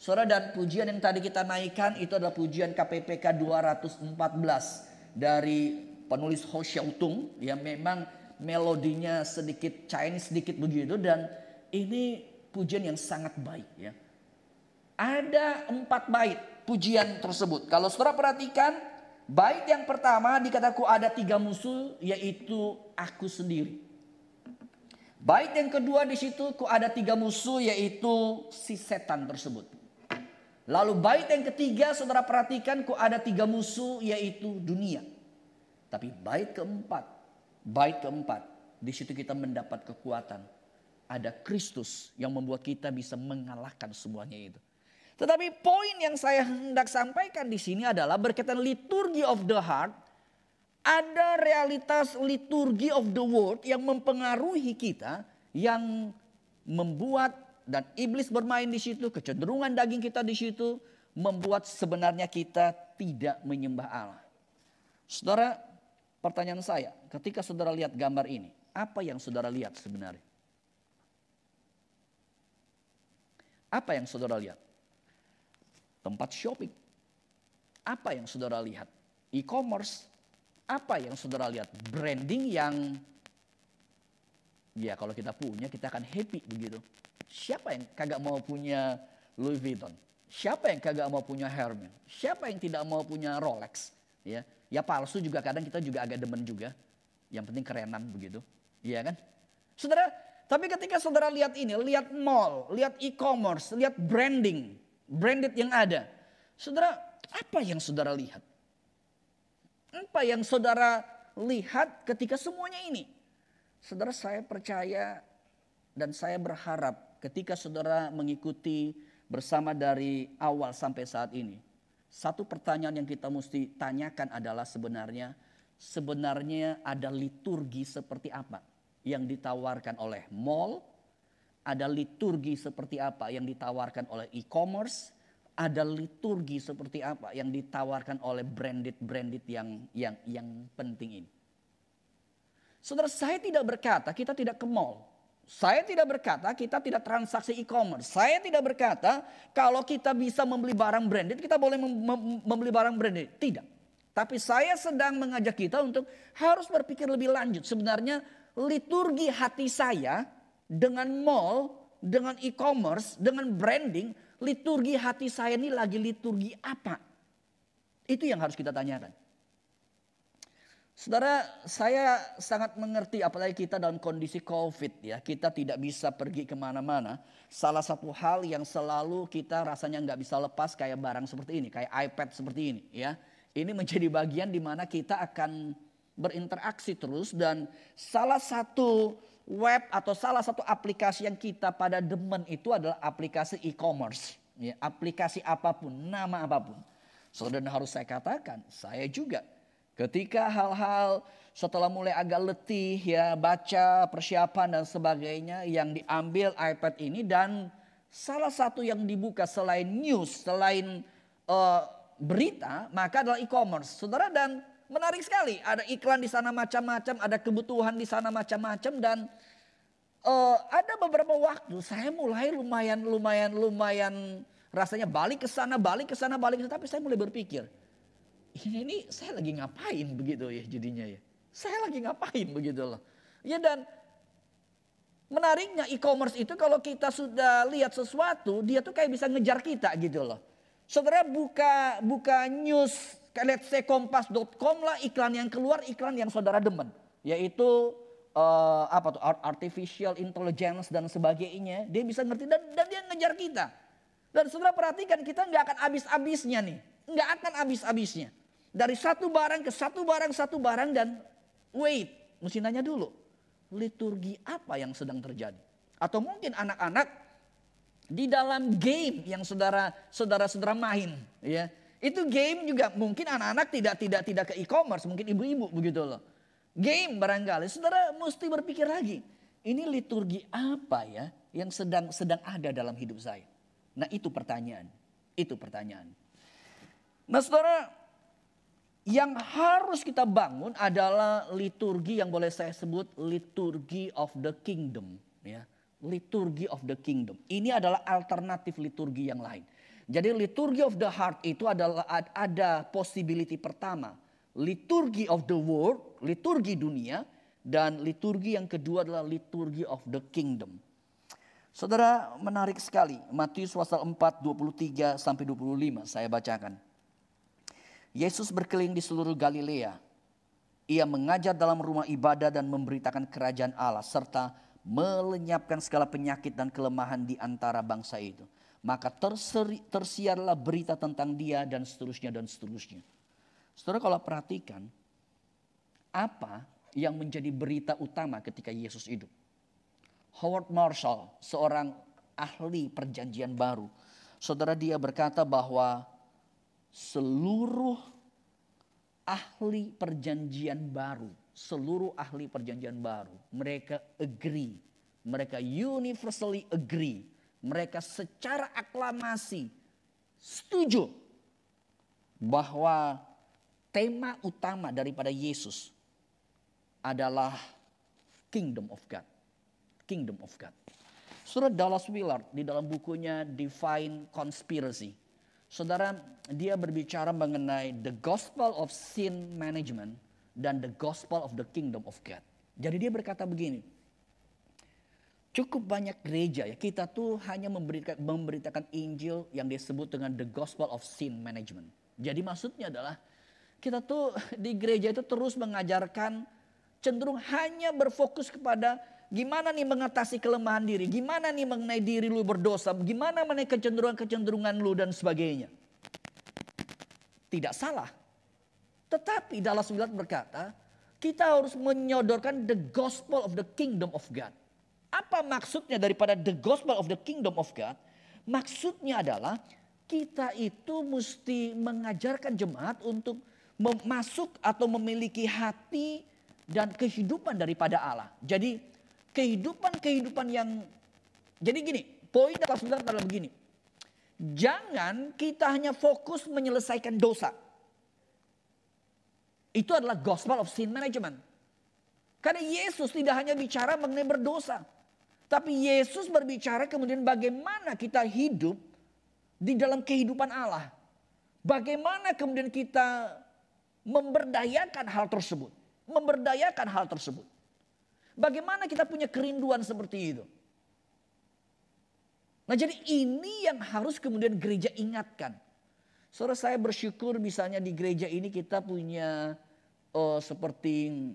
Saudara dan pujian yang tadi kita naikkan itu adalah pujian KPPK 214 dari penulis Ho Xiaotung yang memang melodinya sedikit Chinese sedikit begitu dan ini pujian yang sangat baik ya. Ada empat bait pujian tersebut. Kalau saudara perhatikan Baik yang pertama dikataku ada tiga musuh yaitu aku sendiri. Baik yang kedua di situ ku ada tiga musuh yaitu si setan tersebut. Lalu baik yang ketiga saudara perhatikan ku ada tiga musuh yaitu dunia. Tapi baik keempat, baik keempat di situ kita mendapat kekuatan. Ada Kristus yang membuat kita bisa mengalahkan semuanya itu. Tetapi poin yang saya hendak sampaikan di sini adalah berkaitan liturgi of the heart. Ada realitas liturgi of the world yang mempengaruhi kita yang membuat dan iblis bermain di situ, kecenderungan daging kita di situ membuat sebenarnya kita tidak menyembah Allah. Saudara, pertanyaan saya, ketika saudara lihat gambar ini, apa yang saudara lihat sebenarnya? Apa yang saudara lihat? tempat shopping. Apa yang saudara lihat? E-commerce. Apa yang saudara lihat? Branding yang ya kalau kita punya kita akan happy begitu. Siapa yang kagak mau punya Louis Vuitton? Siapa yang kagak mau punya Hermes? Siapa yang tidak mau punya Rolex? Ya, ya palsu juga kadang kita juga agak demen juga. Yang penting kerenan begitu. Iya kan? Saudara, tapi ketika saudara lihat ini, lihat mall, lihat e-commerce, lihat branding, branded yang ada. Saudara, apa yang saudara lihat? Apa yang saudara lihat ketika semuanya ini? Saudara, saya percaya dan saya berharap ketika saudara mengikuti bersama dari awal sampai saat ini. Satu pertanyaan yang kita mesti tanyakan adalah sebenarnya sebenarnya ada liturgi seperti apa yang ditawarkan oleh mall, ada liturgi seperti apa yang ditawarkan oleh e-commerce, ada liturgi seperti apa yang ditawarkan oleh branded-branded yang yang yang penting ini. Saudara, saya tidak berkata kita tidak ke mall. Saya tidak berkata kita tidak transaksi e-commerce. Saya tidak berkata kalau kita bisa membeli barang branded, kita boleh mem mem membeli barang branded. Tidak. Tapi saya sedang mengajak kita untuk harus berpikir lebih lanjut. Sebenarnya liturgi hati saya dengan mall, dengan e-commerce, dengan branding, liturgi hati saya ini lagi liturgi apa? Itu yang harus kita tanyakan. Saudara, saya sangat mengerti apalagi kita dalam kondisi COVID ya. Kita tidak bisa pergi kemana-mana. Salah satu hal yang selalu kita rasanya nggak bisa lepas kayak barang seperti ini. Kayak iPad seperti ini ya. Ini menjadi bagian di mana kita akan berinteraksi terus. Dan salah satu web atau salah satu aplikasi yang kita pada demen itu adalah aplikasi e-commerce. Ya, aplikasi apapun, nama apapun. Saudara so, harus saya katakan, saya juga ketika hal-hal setelah mulai agak letih ya baca persiapan dan sebagainya yang diambil iPad ini dan salah satu yang dibuka selain news, selain uh, berita, maka adalah e-commerce. Saudara dan menarik sekali. Ada iklan di sana macam-macam, ada kebutuhan di sana macam-macam dan uh, ada beberapa waktu saya mulai lumayan lumayan lumayan rasanya balik ke sana, balik ke sana, balik ke sana tapi saya mulai berpikir ini ini saya lagi ngapain begitu ya jadinya ya. Saya lagi ngapain begitu loh. Ya dan menariknya e-commerce itu kalau kita sudah lihat sesuatu dia tuh kayak bisa ngejar kita gitu loh. Saudara buka buka news let's say kompas.com lah iklan yang keluar iklan yang saudara demen yaitu uh, apa tuh artificial intelligence dan sebagainya dia bisa ngerti dan dan dia ngejar kita dan saudara perhatikan kita nggak akan habis-habisnya nih nggak akan habis-habisnya dari satu barang ke satu barang satu barang dan wait mesti nanya dulu liturgi apa yang sedang terjadi atau mungkin anak-anak di dalam game yang saudara saudara saudara main ya itu game juga mungkin anak-anak tidak tidak tidak ke e-commerce, mungkin ibu-ibu begitu loh. Game barangkali. Saudara mesti berpikir lagi, ini liturgi apa ya yang sedang sedang ada dalam hidup saya? Nah, itu pertanyaan. Itu pertanyaan. Nah, Saudara, yang harus kita bangun adalah liturgi yang boleh saya sebut liturgi of the kingdom, ya. Liturgi of the kingdom. Ini adalah alternatif liturgi yang lain. Jadi liturgi of the heart itu adalah ada possibility pertama. Liturgi of the world, liturgi dunia. Dan liturgi yang kedua adalah liturgi of the kingdom. Saudara menarik sekali. Matius pasal 4, 23 sampai 25 saya bacakan. Yesus berkeliling di seluruh Galilea. Ia mengajar dalam rumah ibadah dan memberitakan kerajaan Allah serta melenyapkan segala penyakit dan kelemahan di antara bangsa itu maka terseri, tersiarlah berita tentang dia dan seterusnya dan seterusnya. Saudara kalau perhatikan apa yang menjadi berita utama ketika Yesus hidup. Howard Marshall, seorang ahli perjanjian baru. Saudara dia berkata bahwa seluruh ahli perjanjian baru, seluruh ahli perjanjian baru, mereka agree, mereka universally agree mereka secara aklamasi setuju bahwa tema utama daripada Yesus adalah Kingdom of God. Kingdom of God. Surat Dallas Willard di dalam bukunya Divine Conspiracy. Saudara, dia berbicara mengenai the gospel of sin management dan the gospel of the kingdom of God. Jadi dia berkata begini, Cukup banyak gereja ya, kita tuh hanya memberitakan, memberitakan Injil yang disebut dengan the gospel of sin management. Jadi maksudnya adalah kita tuh di gereja itu terus mengajarkan cenderung hanya berfokus kepada gimana nih mengatasi kelemahan diri, gimana nih mengenai diri lu berdosa, gimana mengenai kecenderungan-kecenderungan lu dan sebagainya. Tidak salah. Tetapi Dallas Willard berkata, kita harus menyodorkan the gospel of the kingdom of God apa maksudnya daripada the gospel of the kingdom of God? Maksudnya adalah kita itu mesti mengajarkan jemaat untuk masuk atau memiliki hati dan kehidupan daripada Allah. Jadi kehidupan-kehidupan yang jadi gini, poin dalam sebentar adalah begini. Jangan kita hanya fokus menyelesaikan dosa. Itu adalah gospel of sin management. Karena Yesus tidak hanya bicara mengenai berdosa. Tapi Yesus berbicara kemudian bagaimana kita hidup di dalam kehidupan Allah. Bagaimana kemudian kita memberdayakan hal tersebut. Memberdayakan hal tersebut. Bagaimana kita punya kerinduan seperti itu. Nah jadi ini yang harus kemudian gereja ingatkan. Saudara saya bersyukur misalnya di gereja ini kita punya oh seperti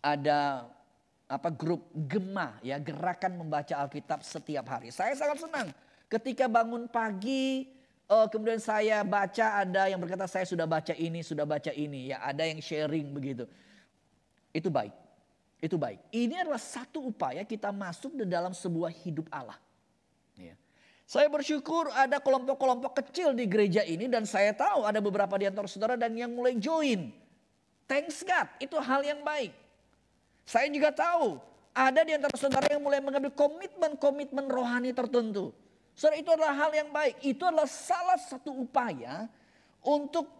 ada apa grup gemah ya gerakan membaca Alkitab setiap hari. Saya sangat senang ketika bangun pagi uh, kemudian saya baca ada yang berkata saya sudah baca ini, sudah baca ini ya ada yang sharing begitu. Itu baik. Itu baik. Ini adalah satu upaya kita masuk ke dalam sebuah hidup Allah. Ya. Saya bersyukur ada kelompok-kelompok kecil di gereja ini dan saya tahu ada beberapa di antara saudara dan yang mulai join. Thanks God, itu hal yang baik. Saya juga tahu ada di antara saudara yang mulai mengambil komitmen-komitmen rohani tertentu. Saudara itu adalah hal yang baik. Itu adalah salah satu upaya untuk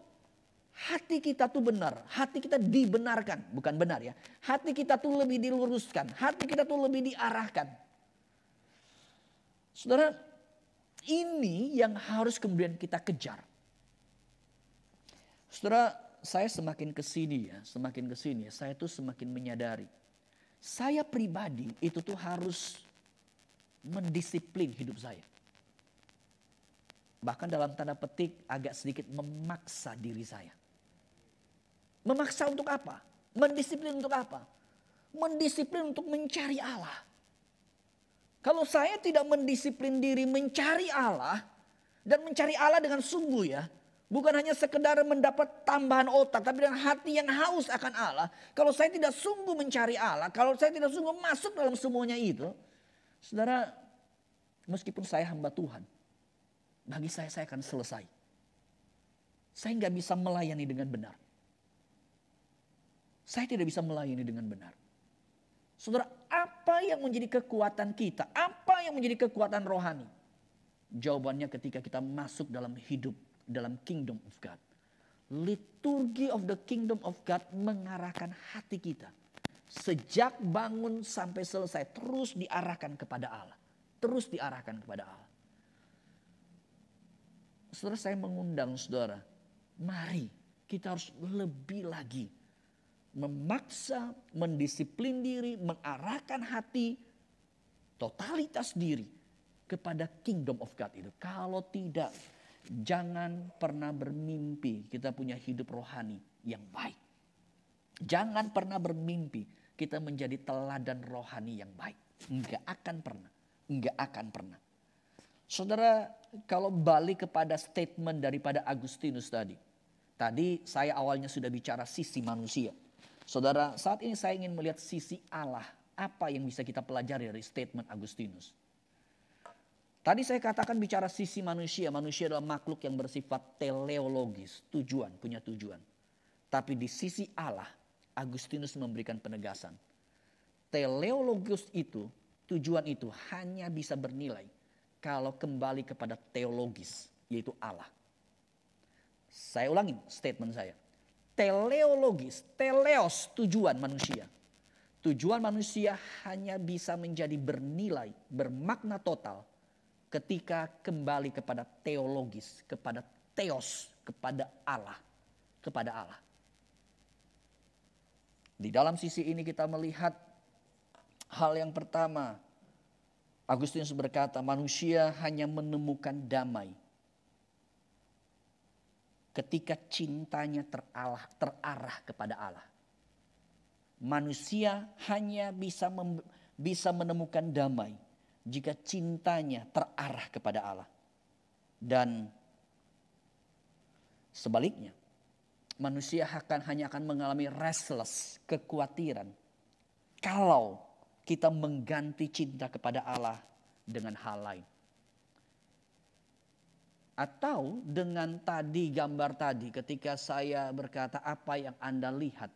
hati kita tuh benar. Hati kita dibenarkan. Bukan benar ya. Hati kita tuh lebih diluruskan. Hati kita tuh lebih diarahkan. Saudara, ini yang harus kemudian kita kejar. Saudara, saya semakin kesini ya, semakin kesini ya, saya tuh semakin menyadari. Saya pribadi itu tuh harus mendisiplin hidup saya. Bahkan dalam tanda petik agak sedikit memaksa diri saya. Memaksa untuk apa? Mendisiplin untuk apa? Mendisiplin untuk mencari Allah. Kalau saya tidak mendisiplin diri mencari Allah dan mencari Allah dengan sungguh ya, Bukan hanya sekedar mendapat tambahan otak, tapi dengan hati yang haus akan Allah. Kalau saya tidak sungguh mencari Allah, kalau saya tidak sungguh masuk dalam semuanya itu, saudara, meskipun saya hamba Tuhan, bagi saya saya akan selesai. Saya nggak bisa melayani dengan benar. Saya tidak bisa melayani dengan benar. Saudara, apa yang menjadi kekuatan kita? Apa yang menjadi kekuatan rohani? Jawabannya ketika kita masuk dalam hidup dalam kingdom of God. Liturgi of the kingdom of God mengarahkan hati kita. Sejak bangun sampai selesai terus diarahkan kepada Allah. Terus diarahkan kepada Allah. Setelah saya mengundang saudara, mari kita harus lebih lagi memaksa, mendisiplin diri, mengarahkan hati, totalitas diri kepada kingdom of God itu. Kalau tidak, Jangan pernah bermimpi kita punya hidup rohani yang baik. Jangan pernah bermimpi kita menjadi teladan rohani yang baik. Enggak akan pernah. Enggak akan pernah. Saudara, kalau balik kepada statement daripada Agustinus tadi. Tadi saya awalnya sudah bicara sisi manusia. Saudara, saat ini saya ingin melihat sisi Allah. Apa yang bisa kita pelajari dari statement Agustinus? Tadi saya katakan bicara sisi manusia. Manusia adalah makhluk yang bersifat teleologis, tujuan, punya tujuan. Tapi di sisi Allah, Agustinus memberikan penegasan. Teleologus itu, tujuan itu hanya bisa bernilai kalau kembali kepada teologis, yaitu Allah. Saya ulangin statement saya. Teleologis, teleos, tujuan manusia. Tujuan manusia hanya bisa menjadi bernilai, bermakna total ketika kembali kepada teologis, kepada teos, kepada Allah, kepada Allah. Di dalam sisi ini kita melihat hal yang pertama. Agustinus berkata manusia hanya menemukan damai ketika cintanya teralah, terarah kepada Allah. Manusia hanya bisa bisa menemukan damai jika cintanya terarah kepada Allah. Dan sebaliknya, manusia akan hanya akan mengalami restless, kekhawatiran kalau kita mengganti cinta kepada Allah dengan hal lain. Atau dengan tadi gambar tadi ketika saya berkata apa yang Anda lihat.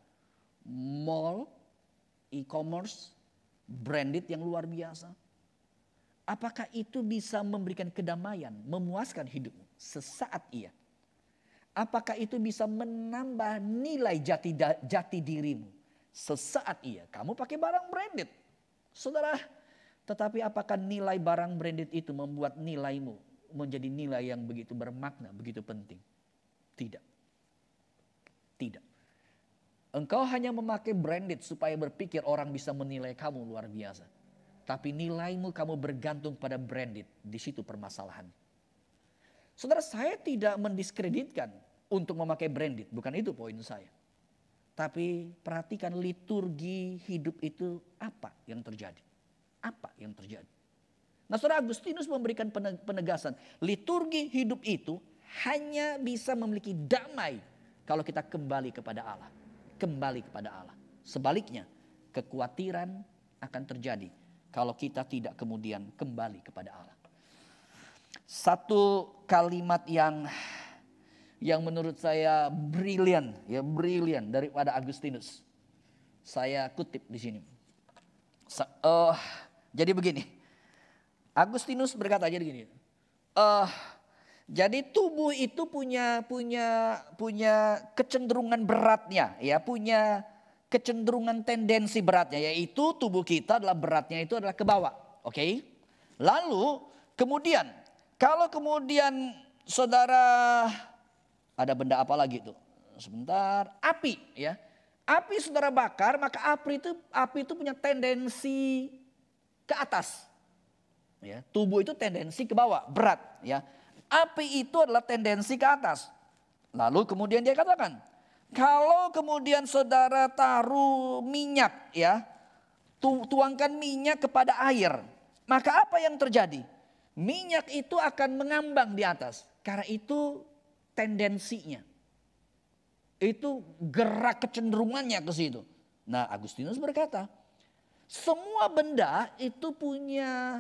Mall, e-commerce, branded yang luar biasa Apakah itu bisa memberikan kedamaian, memuaskan hidupmu sesaat iya? Apakah itu bisa menambah nilai jati jati dirimu sesaat iya? Kamu pakai barang branded. Saudara, tetapi apakah nilai barang branded itu membuat nilaimu menjadi nilai yang begitu bermakna, begitu penting? Tidak. Tidak. Engkau hanya memakai branded supaya berpikir orang bisa menilai kamu luar biasa tapi nilaimu kamu bergantung pada branded. Di situ permasalahan. Saudara, saya tidak mendiskreditkan untuk memakai branded, bukan itu poin saya. Tapi perhatikan liturgi hidup itu apa yang terjadi? Apa yang terjadi? Nah, Saudara Agustinus memberikan penegasan, liturgi hidup itu hanya bisa memiliki damai kalau kita kembali kepada Allah. Kembali kepada Allah. Sebaliknya, kekhawatiran akan terjadi kalau kita tidak kemudian kembali kepada Allah. Satu kalimat yang yang menurut saya brilian, ya brilian daripada Agustinus. Saya kutip di sini. uh, jadi begini, Agustinus berkata jadi begini. Uh, eh, jadi tubuh itu punya punya punya kecenderungan beratnya, ya punya kecenderungan tendensi beratnya yaitu tubuh kita adalah beratnya itu adalah ke bawah. Oke. Okay? Lalu kemudian kalau kemudian saudara ada benda apa lagi tuh? Sebentar, api ya. Api saudara bakar maka api itu api itu punya tendensi ke atas. Ya, tubuh itu tendensi ke bawah, berat ya. Api itu adalah tendensi ke atas. Lalu kemudian dia katakan, kalau kemudian saudara taruh minyak ya, tuangkan minyak kepada air, maka apa yang terjadi? Minyak itu akan mengambang di atas. Karena itu tendensinya. Itu gerak kecenderungannya ke situ. Nah, Agustinus berkata, semua benda itu punya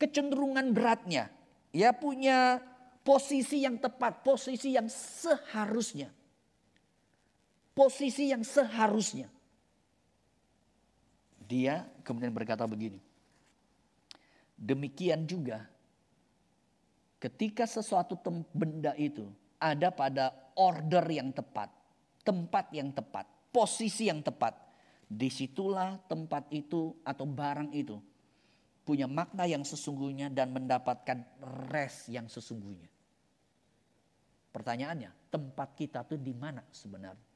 kecenderungan beratnya. Ya punya posisi yang tepat, posisi yang seharusnya posisi yang seharusnya. Dia kemudian berkata begini. Demikian juga ketika sesuatu benda itu ada pada order yang tepat, tempat yang tepat, posisi yang tepat. Disitulah tempat itu atau barang itu punya makna yang sesungguhnya dan mendapatkan rest yang sesungguhnya. Pertanyaannya, tempat kita tuh di mana sebenarnya?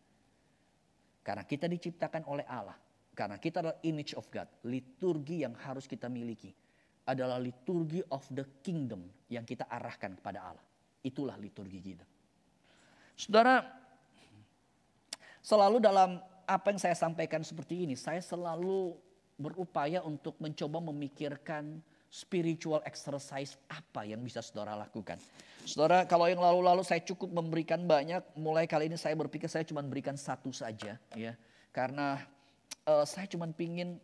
Karena kita diciptakan oleh Allah. Karena kita adalah image of God. Liturgi yang harus kita miliki adalah liturgi of the kingdom yang kita arahkan kepada Allah. Itulah liturgi kita. Saudara, selalu dalam apa yang saya sampaikan seperti ini, saya selalu berupaya untuk mencoba memikirkan spiritual exercise apa yang bisa saudara lakukan. Saudara, kalau yang lalu-lalu saya cukup memberikan banyak, mulai kali ini saya berpikir saya cuma berikan satu saja, ya. Karena uh, saya cuma pingin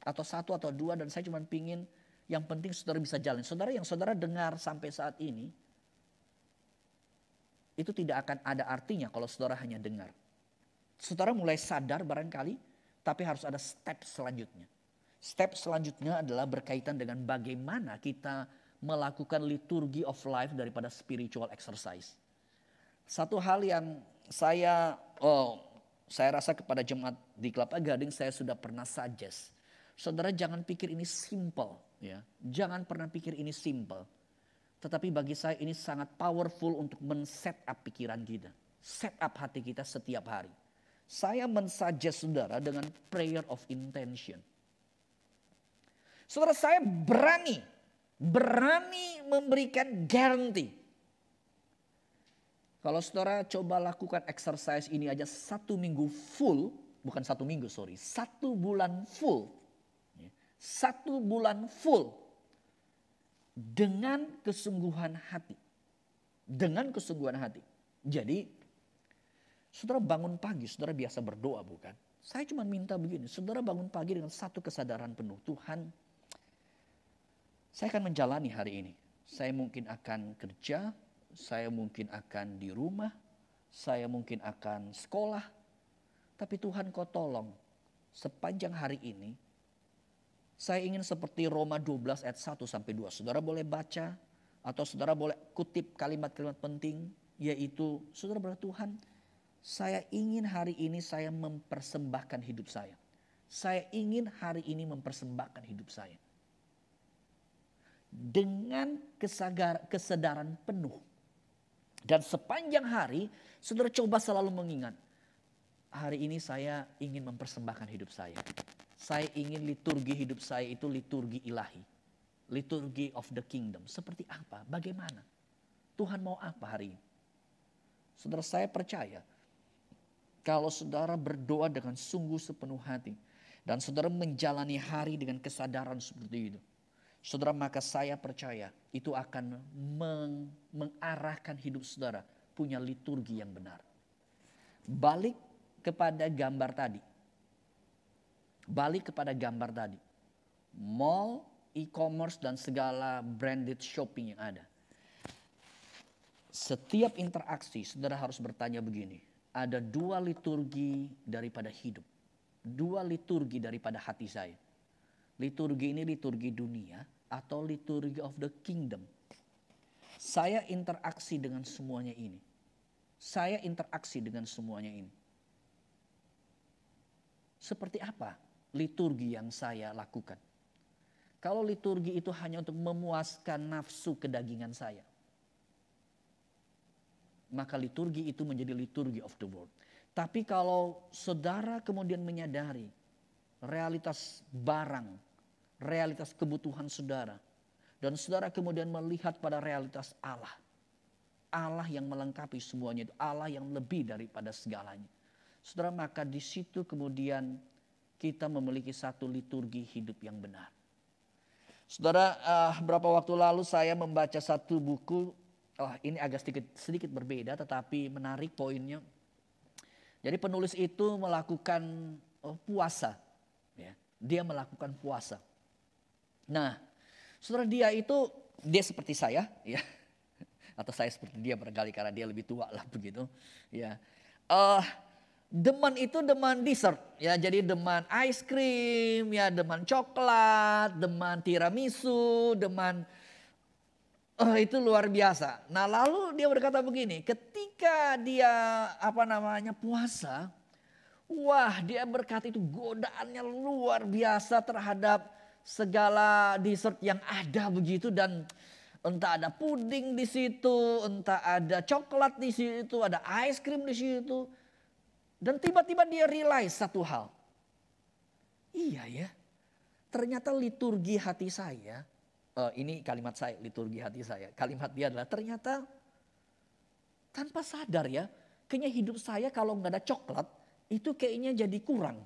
atau satu atau dua dan saya cuma pingin yang penting saudara bisa jalan. Saudara yang saudara dengar sampai saat ini itu tidak akan ada artinya kalau saudara hanya dengar. Saudara mulai sadar barangkali, tapi harus ada step selanjutnya. Step selanjutnya adalah berkaitan dengan bagaimana kita melakukan liturgi of life daripada spiritual exercise. Satu hal yang saya oh, saya rasa kepada jemaat di Kelapa Gading saya sudah pernah suggest. Saudara jangan pikir ini simple ya. Jangan pernah pikir ini simple. Tetapi bagi saya ini sangat powerful untuk men-set up pikiran kita. Set up hati kita setiap hari. Saya mensuggest saudara dengan prayer of intention. Saudara saya berani berani memberikan garanti. Kalau saudara coba lakukan exercise ini aja satu minggu full, bukan satu minggu sorry, satu bulan full. Ya, satu bulan full dengan kesungguhan hati. Dengan kesungguhan hati. Jadi saudara bangun pagi, saudara biasa berdoa bukan? Saya cuma minta begini, saudara bangun pagi dengan satu kesadaran penuh. Tuhan saya akan menjalani hari ini. Saya mungkin akan kerja, saya mungkin akan di rumah, saya mungkin akan sekolah. Tapi Tuhan kau tolong sepanjang hari ini saya ingin seperti Roma 12 ayat 1 sampai 2. Saudara boleh baca atau saudara boleh kutip kalimat-kalimat penting yaitu saudara berkata Tuhan saya ingin hari ini saya mempersembahkan hidup saya. Saya ingin hari ini mempersembahkan hidup saya dengan kesagar, kesadaran penuh. Dan sepanjang hari saudara coba selalu mengingat. Hari ini saya ingin mempersembahkan hidup saya. Saya ingin liturgi hidup saya itu liturgi ilahi. Liturgi of the kingdom. Seperti apa? Bagaimana? Tuhan mau apa hari ini? Saudara saya percaya. Kalau saudara berdoa dengan sungguh sepenuh hati. Dan saudara menjalani hari dengan kesadaran seperti itu Saudara, maka saya percaya itu akan meng mengarahkan hidup saudara punya liturgi yang benar. Balik kepada gambar tadi. Balik kepada gambar tadi. Mall, e-commerce dan segala branded shopping yang ada. Setiap interaksi saudara harus bertanya begini. Ada dua liturgi daripada hidup. Dua liturgi daripada hati saya Liturgi ini liturgi dunia atau liturgi of the kingdom. Saya interaksi dengan semuanya ini. Saya interaksi dengan semuanya ini. Seperti apa liturgi yang saya lakukan? Kalau liturgi itu hanya untuk memuaskan nafsu kedagingan saya, maka liturgi itu menjadi liturgi of the world. Tapi kalau saudara kemudian menyadari realitas barang realitas kebutuhan saudara. Dan saudara kemudian melihat pada realitas Allah. Allah yang melengkapi semuanya itu. Allah yang lebih daripada segalanya. Saudara maka di situ kemudian kita memiliki satu liturgi hidup yang benar. Saudara, uh, eh, berapa waktu lalu saya membaca satu buku, oh, ini agak sedikit, sedikit berbeda tetapi menarik poinnya. Jadi penulis itu melakukan oh, puasa, ya. dia melakukan puasa. Nah, saudara dia itu dia seperti saya, ya. Atau saya seperti dia berkali karena dia lebih tua lah begitu, ya. Uh, eh, deman itu deman dessert, ya. Jadi deman ice cream, ya, deman coklat, deman tiramisu, deman Oh, eh, itu luar biasa. Nah, lalu dia berkata begini, ketika dia apa namanya puasa, wah, dia berkata itu godaannya luar biasa terhadap segala dessert yang ada begitu dan entah ada puding di situ, entah ada coklat di situ, ada ice cream di situ. Dan tiba-tiba dia realize satu hal. Iya ya, ternyata liturgi hati saya, uh, ini kalimat saya, liturgi hati saya. Kalimat dia adalah ternyata tanpa sadar ya, kayaknya hidup saya kalau nggak ada coklat itu kayaknya jadi kurang.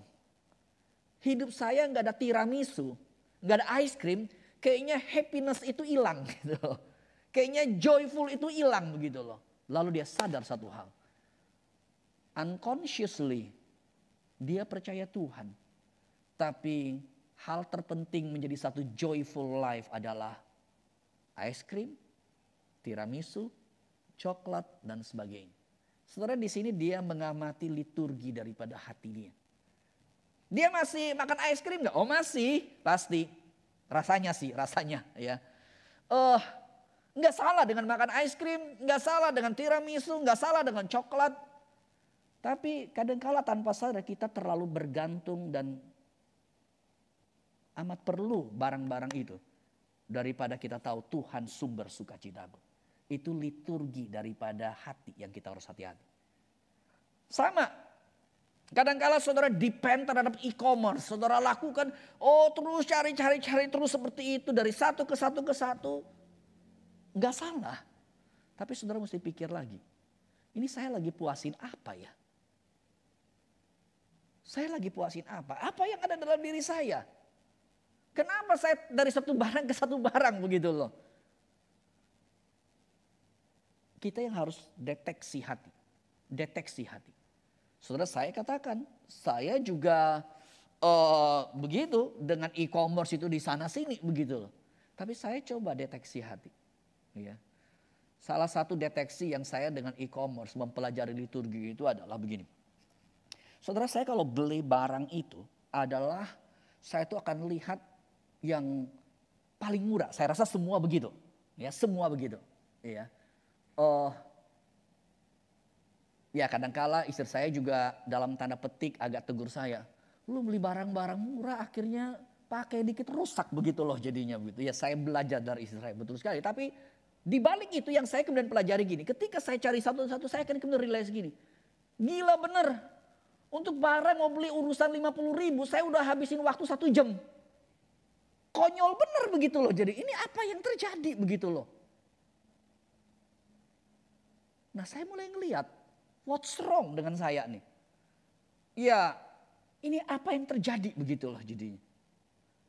Hidup saya nggak ada tiramisu, nggak ada ice cream, kayaknya happiness itu hilang gitu loh. Kayaknya joyful itu hilang begitu loh. Lalu dia sadar satu hal. Unconsciously dia percaya Tuhan. Tapi hal terpenting menjadi satu joyful life adalah ice cream, tiramisu, coklat dan sebagainya. Saudara di sini dia mengamati liturgi daripada hati dia. Dia masih makan es krim nggak? Oh masih, pasti. Rasanya sih, rasanya ya. Eh, uh, nggak salah dengan makan es krim, nggak salah dengan tiramisu, nggak salah dengan coklat. Tapi kadangkala tanpa sadar kita terlalu bergantung dan amat perlu barang-barang itu. Daripada kita tahu Tuhan sumber sukacitaku. Itu liturgi daripada hati yang kita harus hati-hati. Sama Kadangkala saudara depend terhadap e-commerce. Saudara lakukan, oh terus cari-cari-cari terus seperti itu. Dari satu ke satu ke satu. Nggak salah. Tapi saudara mesti pikir lagi. Ini saya lagi puasin apa ya? Saya lagi puasin apa? Apa yang ada dalam diri saya? Kenapa saya dari satu barang ke satu barang begitu loh? Kita yang harus deteksi hati. Deteksi hati. Saudara saya katakan, saya juga uh, begitu dengan e-commerce itu di sana sini begitu Tapi saya coba deteksi hati. Ya. Salah satu deteksi yang saya dengan e-commerce mempelajari liturgi itu adalah begini. Saudara saya kalau beli barang itu adalah saya itu akan lihat yang paling murah. Saya rasa semua begitu. Ya, semua begitu. Ya. Uh, Ya kadangkala istri saya juga dalam tanda petik agak tegur saya. Lu beli barang-barang murah akhirnya pakai dikit rusak begitu loh jadinya begitu. Ya saya belajar dari istri saya betul sekali. Tapi dibalik itu yang saya kemudian pelajari gini. Ketika saya cari satu-satu saya akan kemudian realize gini. Gila bener. Untuk barang mau beli urusan 50 ribu saya udah habisin waktu satu jam. Konyol bener begitu loh. Jadi ini apa yang terjadi begitu loh. Nah saya mulai ngeliat What's wrong dengan saya nih? Ya, ini apa yang terjadi begitulah jadinya.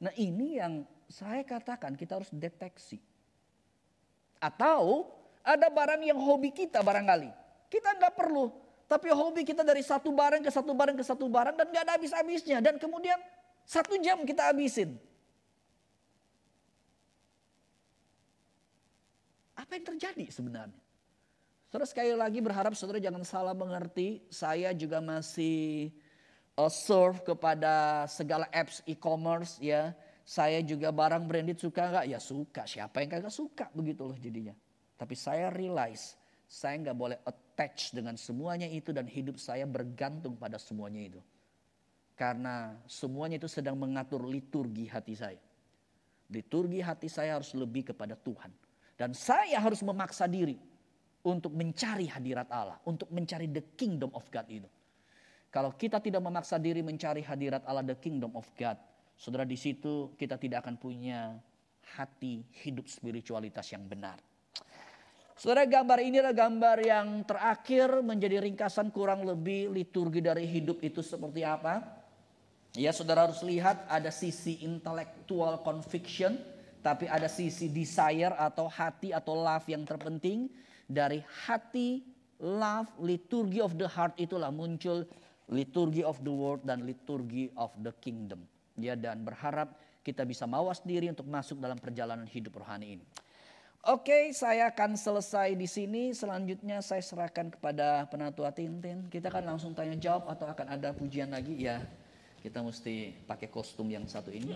Nah ini yang saya katakan kita harus deteksi. Atau ada barang yang hobi kita barangkali. Kita nggak perlu. Tapi hobi kita dari satu barang ke satu barang ke satu barang dan nggak ada habis-habisnya. Dan kemudian satu jam kita habisin. Apa yang terjadi sebenarnya? Terus sekali lagi berharap saudara jangan salah mengerti, saya juga masih uh, serve kepada segala apps e-commerce ya. Saya juga barang branded suka nggak? Ya suka, siapa yang kagak suka begitu loh jadinya. Tapi saya realize saya nggak boleh attach dengan semuanya itu dan hidup saya bergantung pada semuanya itu. Karena semuanya itu sedang mengatur liturgi hati saya. Liturgi hati saya harus lebih kepada Tuhan. Dan saya harus memaksa diri untuk mencari hadirat Allah, untuk mencari the kingdom of God itu. Kalau kita tidak memaksa diri mencari hadirat Allah the kingdom of God, saudara di situ kita tidak akan punya hati hidup spiritualitas yang benar. Saudara gambar ini adalah gambar yang terakhir menjadi ringkasan kurang lebih liturgi dari hidup itu seperti apa. Ya saudara harus lihat ada sisi intellectual conviction, tapi ada sisi desire atau hati atau love yang terpenting dari hati love, liturgy of the heart itulah muncul liturgy of the world dan liturgy of the kingdom. Ya dan berharap kita bisa mawas diri untuk masuk dalam perjalanan hidup rohani ini. Oke, saya akan selesai di sini. Selanjutnya saya serahkan kepada penatua Tintin. Kita akan langsung tanya jawab atau akan ada pujian lagi ya. Kita mesti pakai kostum yang satu ini.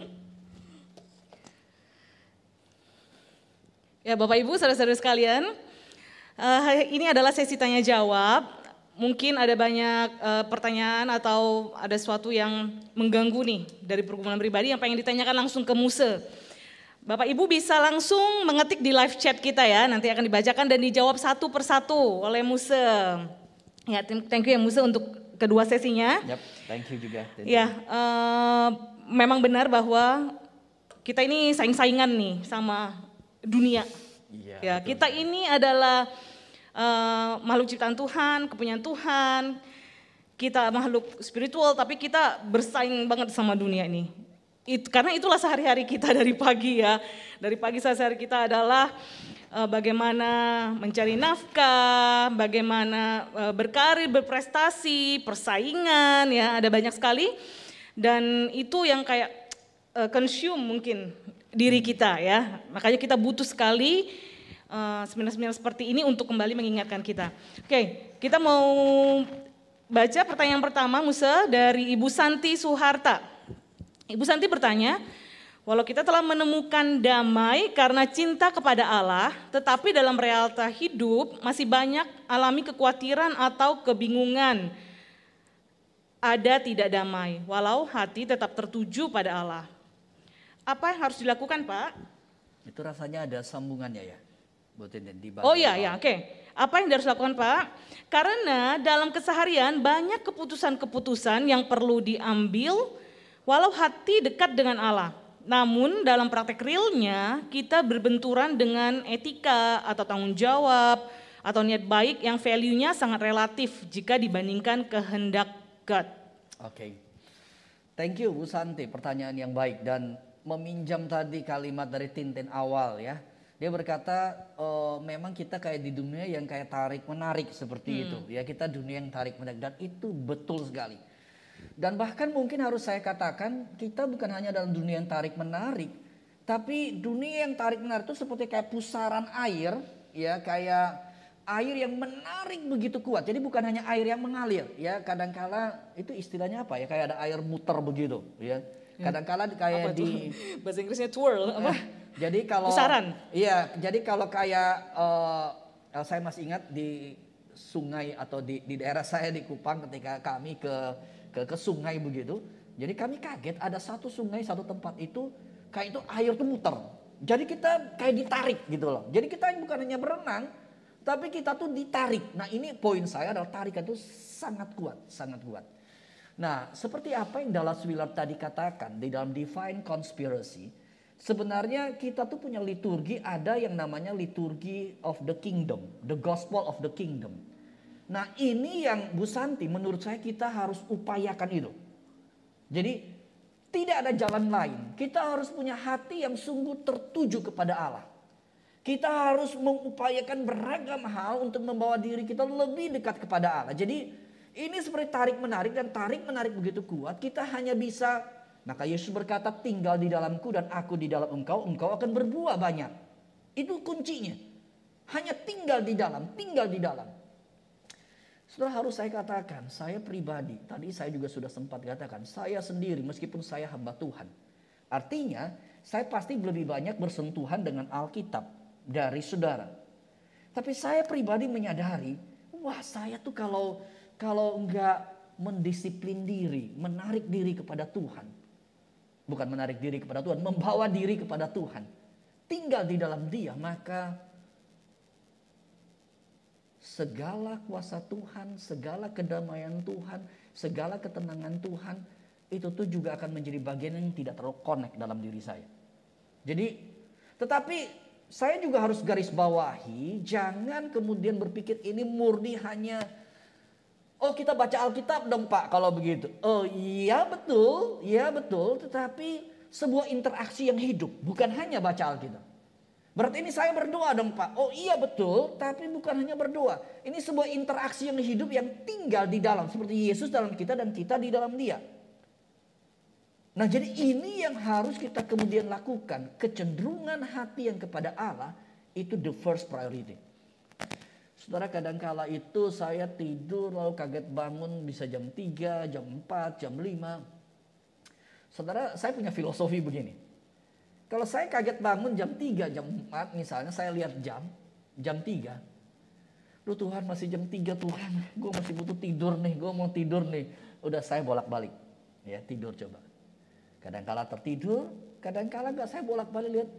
Ya Bapak Ibu, saudara-saudara sekalian, Uh, ini adalah sesi tanya jawab. Mungkin ada banyak uh, pertanyaan atau ada sesuatu yang mengganggu nih dari pergumulan pribadi yang pengen ditanyakan langsung ke Musa. Bapak Ibu bisa langsung mengetik di live chat kita ya, nanti akan dibacakan dan dijawab satu persatu oleh Musa. Ya, thank you ya Muse untuk kedua sesinya. Yep, thank you juga. Thank ya, uh, memang benar bahwa kita ini saing-saingan nih sama dunia. Iya, ya, betul. kita ini adalah Eh, makhluk ciptaan Tuhan, kepunyaan Tuhan, kita makhluk spiritual tapi kita bersaing banget sama dunia ini. It, karena itulah sehari-hari kita dari pagi ya. Dari pagi sehari-hari kita adalah uh, bagaimana mencari nafkah, bagaimana uh, berkarir, berprestasi, persaingan ya, ada banyak sekali. Dan itu yang kayak uh, consume mungkin diri kita ya. Makanya kita butuh sekali Eh, seminar-seminar uh, seperti ini untuk kembali mengingatkan kita. Oke, okay, kita mau baca pertanyaan pertama Musa dari Ibu Santi Suharta. Ibu Santi bertanya, Walau kita telah menemukan damai karena cinta kepada Allah, tetapi dalam realita hidup masih banyak alami kekhawatiran atau kebingungan. Ada tidak damai, walau hati tetap tertuju pada Allah. Apa yang harus dilakukan, Pak? Itu rasanya ada sambungannya ya. Oh iya, ya, oke. Okay. Apa yang harus dilakukan Pak? Karena dalam keseharian banyak keputusan-keputusan yang perlu diambil walau hati dekat dengan Allah. Namun dalam praktek realnya kita berbenturan dengan etika atau tanggung jawab atau niat baik yang value-nya sangat relatif jika dibandingkan kehendak God. Oke. Okay. Thank you Bu Santi, pertanyaan yang baik dan meminjam tadi kalimat dari Tintin awal ya dia berkata e, memang kita kayak di dunia yang kayak tarik menarik seperti hmm. itu ya kita dunia yang tarik menarik dan itu betul sekali dan bahkan mungkin harus saya katakan kita bukan hanya dalam dunia yang tarik menarik tapi dunia yang tarik menarik itu seperti kayak pusaran air ya kayak air yang menarik begitu kuat. Jadi bukan hanya air yang mengalir, ya. Kadangkala itu istilahnya apa ya? Kayak ada air muter begitu, ya. Hmm. Kadangkala kayak di bahasa Inggrisnya twirl nah, apa? Jadi kalau Iya, jadi kalau kayak uh, saya masih ingat di sungai atau di, di daerah saya di Kupang ketika kami ke ke, ke sungai begitu. Jadi kami kaget ada satu sungai satu tempat itu kayak itu air tuh muter. Jadi kita kayak ditarik gitu loh. Jadi kita bukan hanya berenang, tapi kita tuh ditarik. Nah ini poin saya adalah tarikan itu sangat kuat, sangat kuat. Nah seperti apa yang Dallas Willard tadi katakan di dalam Divine Conspiracy, Sebenarnya kita tuh punya liturgi ada yang namanya liturgi of the kingdom, the gospel of the kingdom. Nah ini yang Bu Santi menurut saya kita harus upayakan itu. Jadi tidak ada jalan lain. Kita harus punya hati yang sungguh tertuju kepada Allah. Kita harus mengupayakan beragam hal untuk membawa diri kita lebih dekat kepada Allah. Jadi ini seperti tarik menarik dan tarik menarik begitu kuat. Kita hanya bisa maka Yesus berkata, tinggal di dalamku dan aku di dalam engkau, engkau akan berbuah banyak. Itu kuncinya. Hanya tinggal di dalam, tinggal di dalam. Setelah harus saya katakan, saya pribadi, tadi saya juga sudah sempat katakan, saya sendiri meskipun saya hamba Tuhan. Artinya, saya pasti lebih banyak bersentuhan dengan Alkitab dari saudara. Tapi saya pribadi menyadari, wah saya tuh kalau kalau enggak mendisiplin diri, menarik diri kepada Tuhan, Bukan menarik diri kepada Tuhan, membawa diri kepada Tuhan. Tinggal di dalam dia, maka segala kuasa Tuhan, segala kedamaian Tuhan, segala ketenangan Tuhan, itu tuh juga akan menjadi bagian yang tidak terkonek dalam diri saya. Jadi, tetapi saya juga harus garis bawahi, jangan kemudian berpikir ini murni hanya Oh kita baca Alkitab dong Pak kalau begitu. Oh iya betul, iya betul. Tetapi sebuah interaksi yang hidup. Bukan hanya baca Alkitab. Berarti ini saya berdoa dong Pak. Oh iya betul, tapi bukan hanya berdoa. Ini sebuah interaksi yang hidup yang tinggal di dalam. Seperti Yesus dalam kita dan kita di dalam dia. Nah jadi ini yang harus kita kemudian lakukan. Kecenderungan hati yang kepada Allah itu the first priority. Saudara kadang kadangkala itu saya tidur lalu kaget bangun bisa jam 3, jam 4, jam 5. Saudara saya punya filosofi begini. Kalau saya kaget bangun jam 3, jam 4 misalnya saya lihat jam, jam 3. Lu Tuhan masih jam 3 Tuhan, gue masih butuh tidur nih, gue mau tidur nih. Udah saya bolak-balik, ya tidur coba. kadang Kadangkala tertidur, kadang kadangkala nggak saya bolak-balik lihat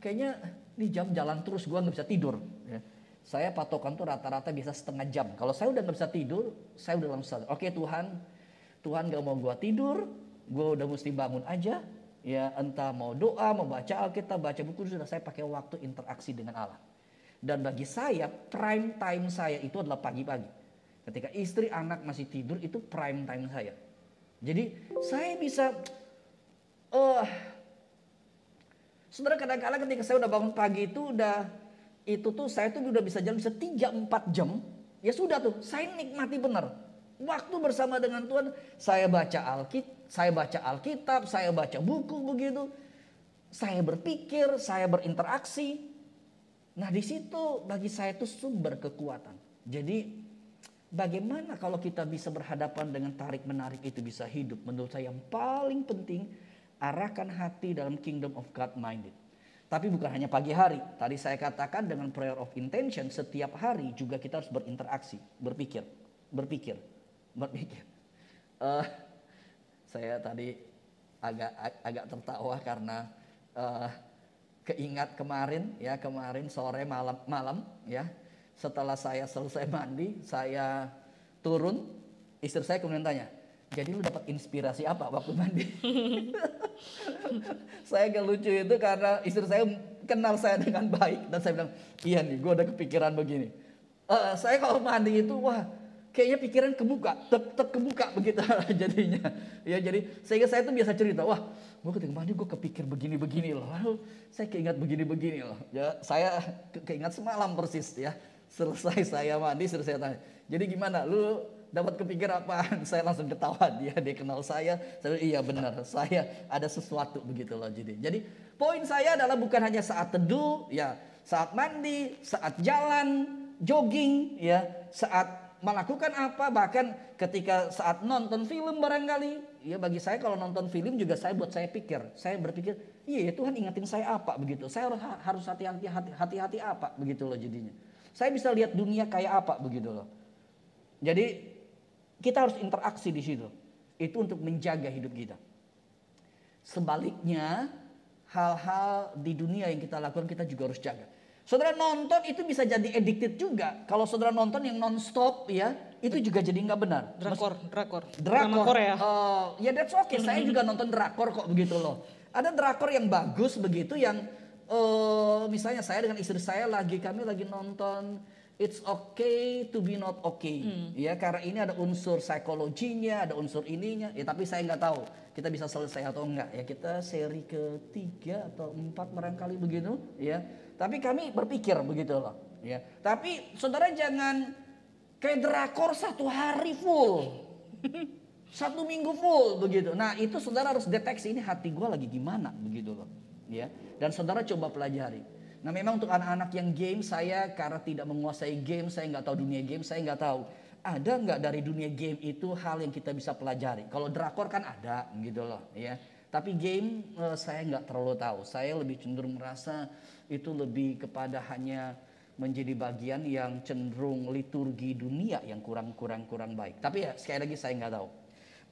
kayaknya nih jam jalan terus gue nggak bisa tidur saya patokan tuh rata-rata bisa setengah jam. Kalau saya udah nggak bisa tidur, saya udah langsung oke Tuhan, Tuhan gak mau gue tidur, gue udah mesti bangun aja. Ya entah mau doa, mau baca Alkitab, baca buku sudah saya pakai waktu interaksi dengan Allah. Dan bagi saya prime time saya itu adalah pagi-pagi. Ketika istri anak masih tidur itu prime time saya. Jadi saya bisa uh, eh, Saudara kadang-kadang ketika saya udah bangun pagi itu udah itu tuh saya tuh udah bisa jalan setiga empat jam. Ya sudah tuh, saya nikmati bener Waktu bersama dengan Tuhan, saya baca Alkitab, saya baca Alkitab, saya baca buku begitu. Saya berpikir, saya berinteraksi. Nah di situ bagi saya itu sumber kekuatan. Jadi bagaimana kalau kita bisa berhadapan dengan tarik menarik itu bisa hidup. Menurut saya yang paling penting arahkan hati dalam kingdom of God minded. Tapi bukan hanya pagi hari. Tadi saya katakan dengan prayer of intention setiap hari juga kita harus berinteraksi, berpikir, berpikir, berpikir. Uh, saya tadi agak agak tertawa karena uh, keingat kemarin ya kemarin sore malam malam ya setelah saya selesai mandi saya turun istri saya kemudian tanya jadi lu dapat inspirasi apa waktu mandi? saya gak lucu itu karena istri saya kenal saya dengan baik dan saya bilang, iya nih, gue ada kepikiran begini. Uh, saya kalau mandi itu wah kayaknya pikiran kebuka, tek tek kebuka begitu jadinya. Ya jadi sehingga saya tuh biasa cerita, wah gue ketika mandi gue kepikir begini begini loh, lalu saya keingat begini begini loh. Ya saya ke keingat semalam persis ya. Selesai saya mandi, selesai tanya. Jadi gimana, lu dapat kepikir apa? saya langsung ketawa dia dia kenal saya saya iya benar saya ada sesuatu begitu loh jadi jadi poin saya adalah bukan hanya saat teduh ya saat mandi saat jalan jogging ya saat melakukan apa bahkan ketika saat nonton film barangkali ya bagi saya kalau nonton film juga saya buat saya pikir saya berpikir iya ya, Tuhan ingatin saya apa begitu saya harus hati-hati hati-hati apa begitu loh jadinya saya bisa lihat dunia kayak apa begitu loh jadi kita harus interaksi di situ. Itu untuk menjaga hidup kita. Sebaliknya, hal-hal di dunia yang kita lakukan kita juga harus jaga. Saudara nonton itu bisa jadi addicted juga. Kalau saudara nonton yang nonstop ya, itu juga jadi nggak benar. Drakor, drakor. Drakor. Korea. Uh, ya that's okay. Saya juga nonton drakor kok begitu loh. Ada drakor yang bagus begitu yang uh, misalnya saya dengan istri saya lagi kami lagi nonton it's okay to be not okay. Hmm. Ya, karena ini ada unsur psikologinya, ada unsur ininya. Ya, tapi saya nggak tahu kita bisa selesai atau enggak. Ya, kita seri ketiga atau empat barangkali begitu, ya. Tapi kami berpikir begitu loh, ya. Tapi saudara jangan kayak drakor satu hari full. satu minggu full begitu. Nah, itu saudara harus deteksi ini hati gue lagi gimana begitu loh, ya. Dan saudara coba pelajari Nah memang untuk anak-anak yang game saya karena tidak menguasai game, saya nggak tahu dunia game, saya nggak tahu. Ada nggak dari dunia game itu hal yang kita bisa pelajari? Kalau drakor kan ada gitu loh ya. Tapi game eh, saya nggak terlalu tahu. Saya lebih cenderung merasa itu lebih kepada hanya menjadi bagian yang cenderung liturgi dunia yang kurang-kurang kurang baik. Tapi ya sekali lagi saya nggak tahu.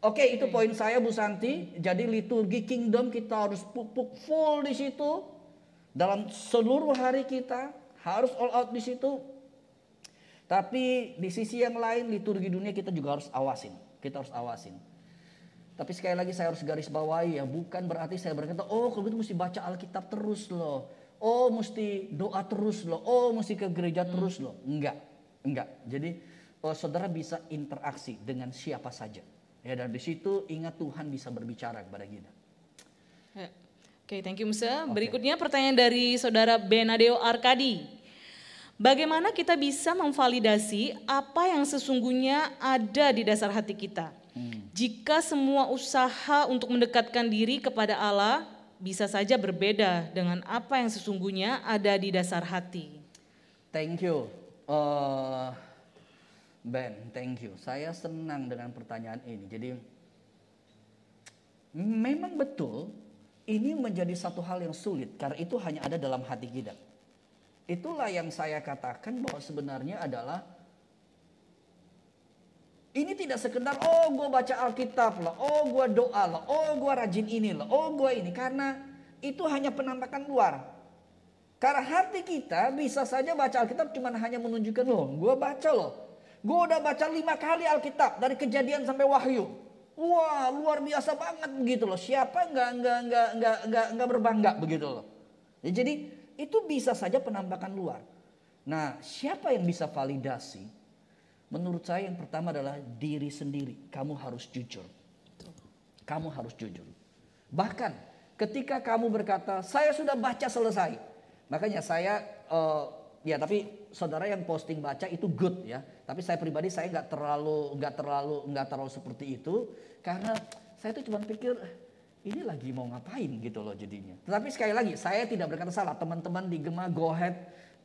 Oke, itu poin saya Bu Santi. Jadi liturgi kingdom kita harus pupuk full di situ dalam seluruh hari kita harus all out di situ. Tapi di sisi yang lain liturgi dunia kita juga harus awasin. Kita harus awasin. Tapi sekali lagi saya harus garis bawahi ya, bukan berarti saya berkata, oh kalau gitu mesti baca Alkitab terus loh. Oh mesti doa terus loh. Oh mesti ke gereja terus loh. Enggak, enggak. Jadi oh, saudara bisa interaksi dengan siapa saja. Ya dan di situ ingat Tuhan bisa berbicara kepada kita. Ya. Oke, okay, thank you Musa. Okay. Berikutnya pertanyaan dari saudara Benadeo Arkadi. Bagaimana kita bisa memvalidasi apa yang sesungguhnya ada di dasar hati kita? Hmm. Jika semua usaha untuk mendekatkan diri kepada Allah bisa saja berbeda dengan apa yang sesungguhnya ada di dasar hati. Thank you. Uh, ben, thank you. Saya senang dengan pertanyaan ini. Jadi memang betul ini menjadi satu hal yang sulit karena itu hanya ada dalam hati kita. Itulah yang saya katakan bahwa sebenarnya adalah ini tidak sekedar oh gue baca Alkitab lah, oh gue doa lah, oh gue rajin ini lah, oh gue ini. Karena itu hanya penampakan luar. Karena hati kita bisa saja baca Alkitab cuma hanya menunjukkan loh, gue baca loh. Gue udah baca lima kali Alkitab dari kejadian sampai wahyu. Wah luar biasa banget begitu loh. Siapa nggak nggak nggak nggak nggak nggak berbangga begitu loh. Ya, jadi itu bisa saja penampakan luar. Nah siapa yang bisa validasi? Menurut saya yang pertama adalah diri sendiri. Kamu harus jujur. Kamu harus jujur. Bahkan ketika kamu berkata saya sudah baca selesai. Makanya saya uh, ya tapi saudara yang posting baca itu good ya. Tapi saya pribadi saya nggak terlalu nggak terlalu nggak terlalu seperti itu karena saya tuh cuma pikir ini lagi mau ngapain gitu loh jadinya. Tetapi sekali lagi saya tidak berkata salah teman-teman di Gema Go Ahead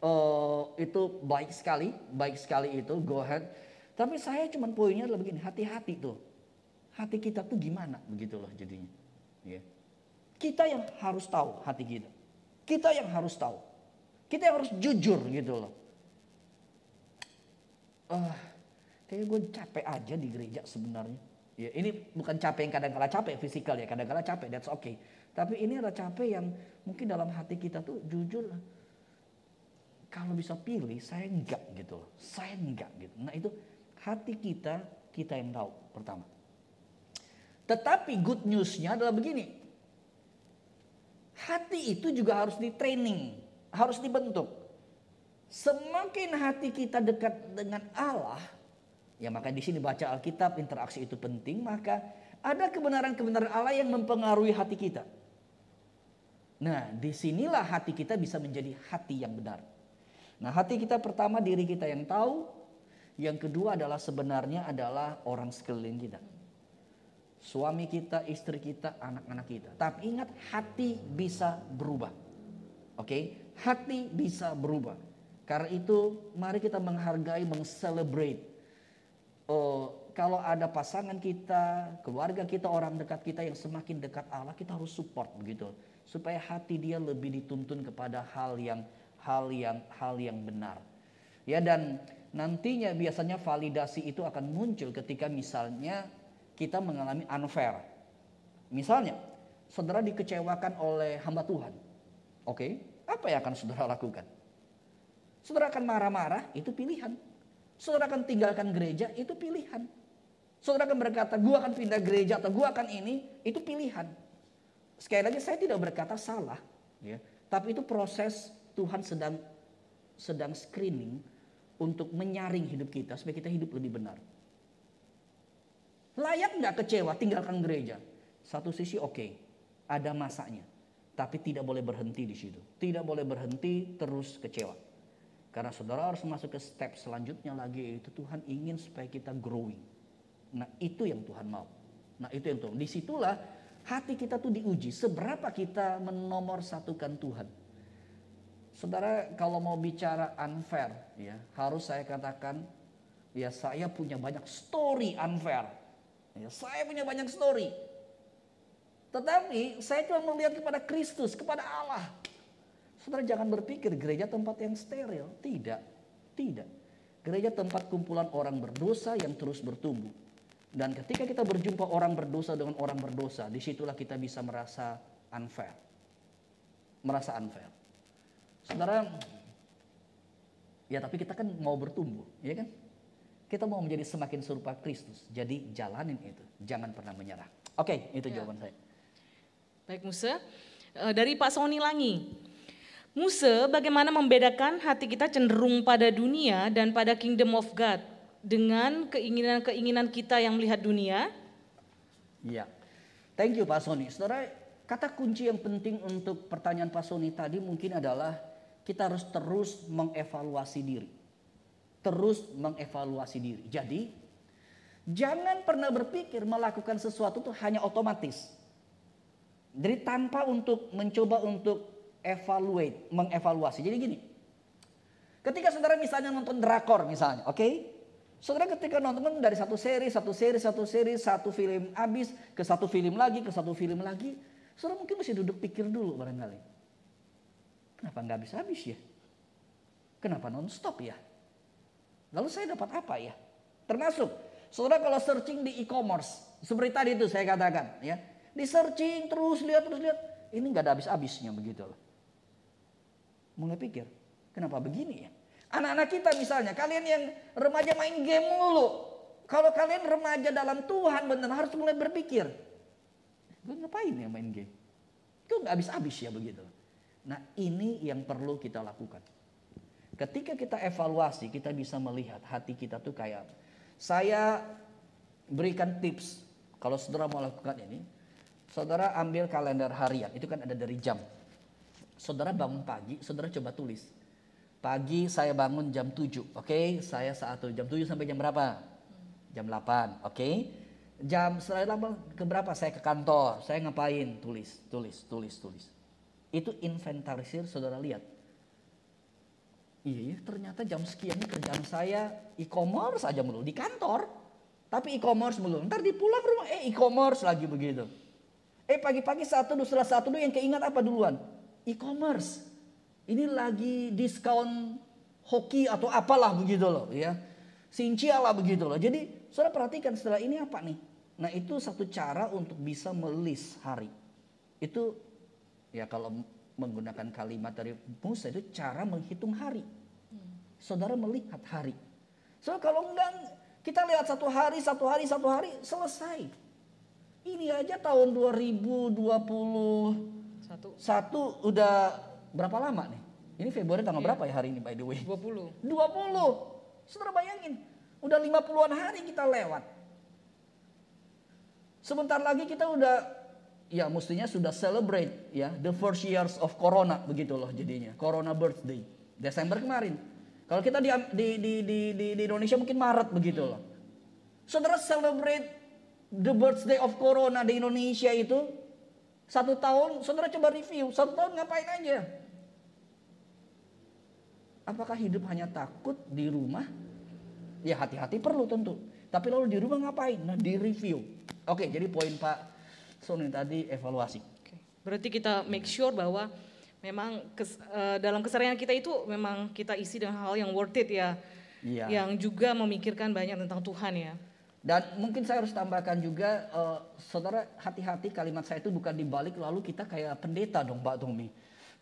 uh, itu baik sekali, baik sekali itu Go Ahead. Tapi saya cuma poinnya adalah begini hati-hati tuh hati kita tuh gimana begitu loh jadinya. Yeah. Kita yang harus tahu hati kita. Kita yang harus tahu. Kita yang harus jujur gitu loh uh, ah, kayak gue capek aja di gereja sebenarnya. Ya, ini bukan capek yang kadang-kala capek fisikal ya, kadang-kala capek, that's okay. Tapi ini adalah capek yang mungkin dalam hati kita tuh jujur kalau bisa pilih saya enggak gitu loh. Saya enggak gitu. Nah itu hati kita, kita yang tahu pertama. Tetapi good newsnya adalah begini. Hati itu juga harus di training, harus dibentuk. Semakin hati kita dekat dengan Allah, ya maka di sini baca Alkitab interaksi itu penting, maka ada kebenaran-kebenaran Allah yang mempengaruhi hati kita. Nah, disinilah hati kita bisa menjadi hati yang benar. Nah, hati kita pertama diri kita yang tahu, yang kedua adalah sebenarnya adalah orang sekeliling kita. Suami kita, istri kita, anak-anak kita. Tapi ingat hati bisa berubah. Oke, okay? hati bisa berubah. Karena itu mari kita menghargai, mengcelebrate Oh, kalau ada pasangan kita, keluarga kita, orang dekat kita yang semakin dekat Allah, kita harus support begitu. Supaya hati dia lebih dituntun kepada hal yang hal yang hal yang benar. Ya dan nantinya biasanya validasi itu akan muncul ketika misalnya kita mengalami unfair. Misalnya, saudara dikecewakan oleh hamba Tuhan. Oke, apa yang akan saudara lakukan? Saudara akan marah-marah, itu pilihan. Saudara akan tinggalkan gereja, itu pilihan. Saudara akan berkata, gua akan pindah gereja atau gua akan ini, itu pilihan. Sekali lagi saya tidak berkata salah, ya. Tapi itu proses Tuhan sedang sedang screening untuk menyaring hidup kita supaya kita hidup lebih benar. Layak nggak kecewa tinggalkan gereja? Satu sisi oke, okay, ada masanya. Tapi tidak boleh berhenti di situ. Tidak boleh berhenti terus kecewa. Karena saudara harus masuk ke step selanjutnya lagi yaitu Tuhan ingin supaya kita growing. Nah itu yang Tuhan mau. Nah itu yang Tuhan. Disitulah hati kita tuh diuji. Seberapa kita menomor satukan Tuhan. Saudara kalau mau bicara unfair ya harus saya katakan ya saya punya banyak story unfair. Ya, saya punya banyak story. Tetapi saya cuma melihat kepada Kristus, kepada Allah. Saudara jangan berpikir gereja tempat yang steril. Tidak, tidak. Gereja tempat kumpulan orang berdosa yang terus bertumbuh. Dan ketika kita berjumpa orang berdosa dengan orang berdosa, disitulah kita bisa merasa unfair. Merasa unfair. Saudara, ya tapi kita kan mau bertumbuh, ya kan? Kita mau menjadi semakin serupa Kristus. Jadi jalanin itu, jangan pernah menyerah. Oke, itu ya. jawaban saya. Baik Musa, eh, dari Pak Soni Langi, Musa, bagaimana membedakan hati kita cenderung pada dunia dan pada kingdom of God dengan keinginan-keinginan kita yang melihat dunia? Ya, Thank you Pak Sony. Saudara, kata kunci yang penting untuk pertanyaan Pak Sony tadi mungkin adalah kita harus terus mengevaluasi diri. Terus mengevaluasi diri. Jadi, jangan pernah berpikir melakukan sesuatu itu hanya otomatis. Jadi tanpa untuk mencoba untuk evaluate, mengevaluasi. Jadi gini, ketika saudara misalnya nonton drakor misalnya, oke? Okay? Saudara ketika nonton dari satu seri, satu seri, satu seri, satu film habis, ke satu film lagi, ke satu film lagi, saudara mungkin mesti duduk pikir dulu barangkali. Kenapa nggak habis-habis ya? Kenapa non-stop ya? Lalu saya dapat apa ya? Termasuk, saudara kalau searching di e-commerce, seperti tadi itu saya katakan ya, di searching terus lihat terus lihat, ini nggak ada habis-habisnya begitu loh mulai pikir, kenapa begini ya? Anak-anak kita misalnya, kalian yang remaja main game mulu. Kalau kalian remaja dalam Tuhan benar harus mulai berpikir. Gue ngapain ya main game? Itu nggak habis-habis ya begitu. Nah ini yang perlu kita lakukan. Ketika kita evaluasi, kita bisa melihat hati kita tuh kayak Saya berikan tips, kalau saudara mau lakukan ini, saudara ambil kalender harian, itu kan ada dari jam Saudara bangun pagi, saudara coba tulis. Pagi saya bangun jam 7, oke? Okay? Saya saat itu jam 7 sampai jam berapa? Jam 8, oke? Okay? Jam setelah ke berapa saya ke kantor, saya ngapain? Tulis, tulis, tulis, tulis. Itu inventarisir saudara lihat. Iya, iya ternyata jam sekian kerjaan saya e-commerce aja mulu di kantor. Tapi e-commerce mulu. Ntar di pulang rumah eh e-commerce lagi begitu. Eh pagi-pagi satu dulu setelah satu dulu yang keingat apa duluan? e-commerce. Ini lagi diskon hoki atau apalah begitu loh ya. Sincia lah begitu loh. Jadi saudara perhatikan setelah ini apa nih? Nah itu satu cara untuk bisa melis hari. Itu ya kalau menggunakan kalimat dari Musa itu cara menghitung hari. Saudara melihat hari. So kalau enggak kita lihat satu hari, satu hari, satu hari selesai. Ini aja tahun 2020 satu. Satu udah berapa lama nih? Ini Februari tanggal yeah. berapa ya hari ini by the way? 20. 20. Saudara bayangin, udah 50-an hari kita lewat. Sebentar lagi kita udah ya mestinya sudah celebrate ya the first years of corona begitu loh jadinya. Corona birthday Desember kemarin. Kalau kita di di di di, di Indonesia mungkin Maret begitu loh. Saudara celebrate the birthday of corona di Indonesia itu satu tahun, saudara coba review, satu tahun ngapain aja? Apakah hidup hanya takut di rumah? Ya hati-hati perlu tentu. Tapi lalu di rumah ngapain? Nah di review. Oke, jadi poin Pak Sony tadi evaluasi. Berarti kita make sure bahwa memang kes, uh, dalam keserian kita itu memang kita isi dengan hal yang worth it ya. Iya. Yang juga memikirkan banyak tentang Tuhan ya. Dan mungkin saya harus tambahkan juga, uh, saudara hati-hati kalimat saya itu bukan dibalik lalu kita kayak pendeta dong Pak Tommy.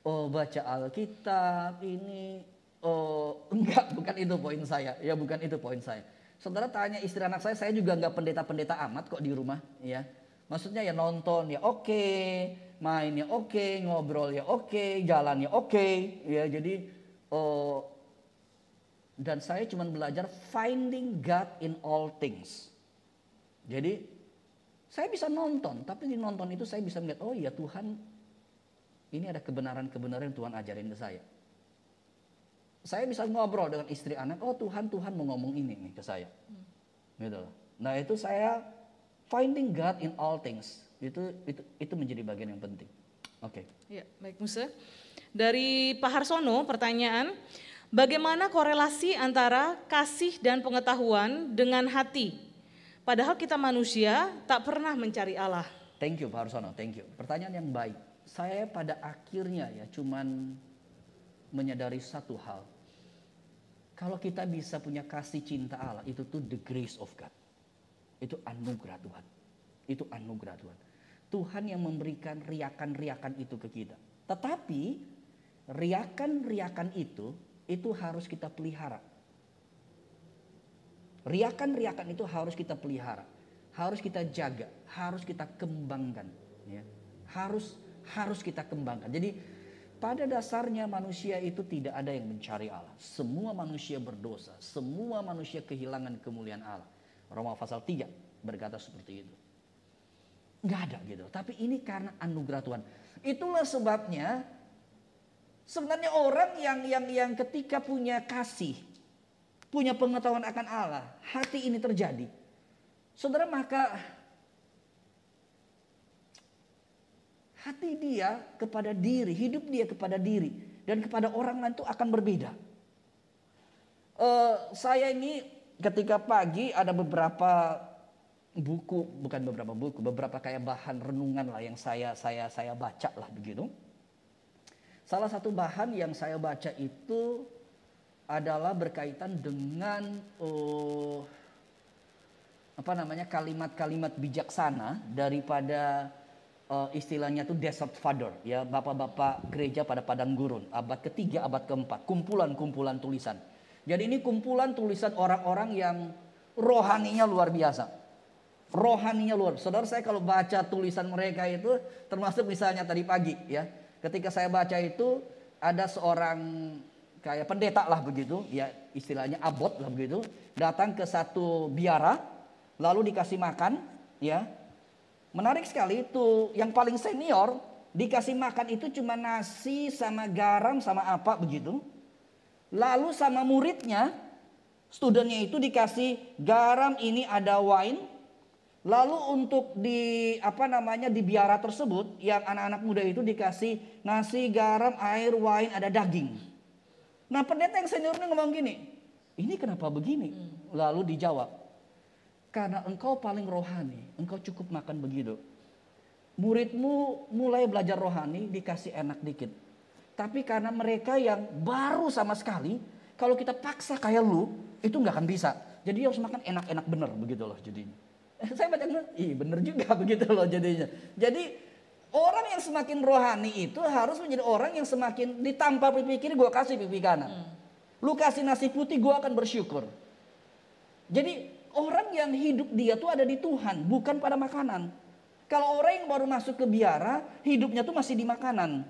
Oh baca Alkitab ini, oh enggak bukan itu poin saya, ya bukan itu poin saya. Saudara tanya istri anak saya, saya juga enggak pendeta-pendeta amat kok di rumah, ya. Maksudnya ya nonton ya oke, okay, main oke, okay, ngobrol ya oke, okay, jalan ya oke, okay, ya jadi oh dan saya cuma belajar finding God in all things. Jadi saya bisa nonton, tapi di nonton itu saya bisa melihat, oh iya Tuhan ini ada kebenaran-kebenaran yang Tuhan ajarin ke saya. Saya bisa ngobrol dengan istri anak, oh Tuhan Tuhan mau ngomong ini nih ke saya. Hmm. Gitu Nah itu saya finding God in all things. Itu itu itu menjadi bagian yang penting. Oke. Okay. Ya, baik Musa. Dari Pak Harsono pertanyaan, Bagaimana korelasi antara kasih dan pengetahuan dengan hati? Padahal kita manusia tak pernah mencari Allah. Thank you Pak Harsono, thank you. Pertanyaan yang baik. Saya pada akhirnya ya cuman menyadari satu hal. Kalau kita bisa punya kasih cinta Allah, itu tuh the grace of God. Itu anugerah Tuhan. Itu anugerah Tuhan. Tuhan yang memberikan riakan-riakan itu ke kita. Tetapi riakan-riakan itu itu harus kita pelihara. Riakan-riakan itu harus kita pelihara, harus kita jaga, harus kita kembangkan, ya. harus harus kita kembangkan. Jadi pada dasarnya manusia itu tidak ada yang mencari Allah. Semua manusia berdosa, semua manusia kehilangan kemuliaan Allah. Roma pasal 3 berkata seperti itu. Gak ada gitu. Tapi ini karena anugerah Tuhan. Itulah sebabnya Sebenarnya orang yang yang yang ketika punya kasih, punya pengetahuan akan Allah, hati ini terjadi. Saudara maka hati dia kepada diri, hidup dia kepada diri dan kepada orang lain itu akan berbeda. Uh, saya ini ketika pagi ada beberapa buku bukan beberapa buku beberapa kayak bahan renungan lah yang saya saya saya baca lah begitu Salah satu bahan yang saya baca itu adalah berkaitan dengan uh, apa namanya kalimat-kalimat bijaksana daripada uh, istilahnya itu desert father ya bapak-bapak gereja pada padang gurun abad ketiga abad keempat kumpulan-kumpulan tulisan. Jadi ini kumpulan tulisan orang-orang yang rohaninya luar biasa rohaninya luar. Saudara saya kalau baca tulisan mereka itu termasuk misalnya tadi pagi ya ketika saya baca itu ada seorang kayak pendeta lah begitu, ya istilahnya abot lah begitu, datang ke satu biara, lalu dikasih makan, ya. Menarik sekali itu, yang paling senior dikasih makan itu cuma nasi sama garam sama apa begitu. Lalu sama muridnya, studennya itu dikasih garam ini ada wine, Lalu untuk di apa namanya di biara tersebut yang anak-anak muda itu dikasih nasi, garam, air, wine, ada daging. Nah pendeta yang senior ini ngomong gini, ini kenapa begini? Hmm. Lalu dijawab, karena engkau paling rohani, engkau cukup makan begitu. Muridmu mulai belajar rohani dikasih enak dikit. Tapi karena mereka yang baru sama sekali, kalau kita paksa kayak lu, itu nggak akan bisa. Jadi harus makan enak-enak bener begitu loh jadinya. saya baca ih bener juga begitu loh jadinya jadi orang yang semakin rohani itu harus menjadi orang yang semakin ditampar pipi kiri gue kasih pipi kanan hmm. lu kasih nasi putih gue akan bersyukur jadi orang yang hidup dia tuh ada di Tuhan bukan pada makanan kalau orang yang baru masuk ke biara hidupnya tuh masih di makanan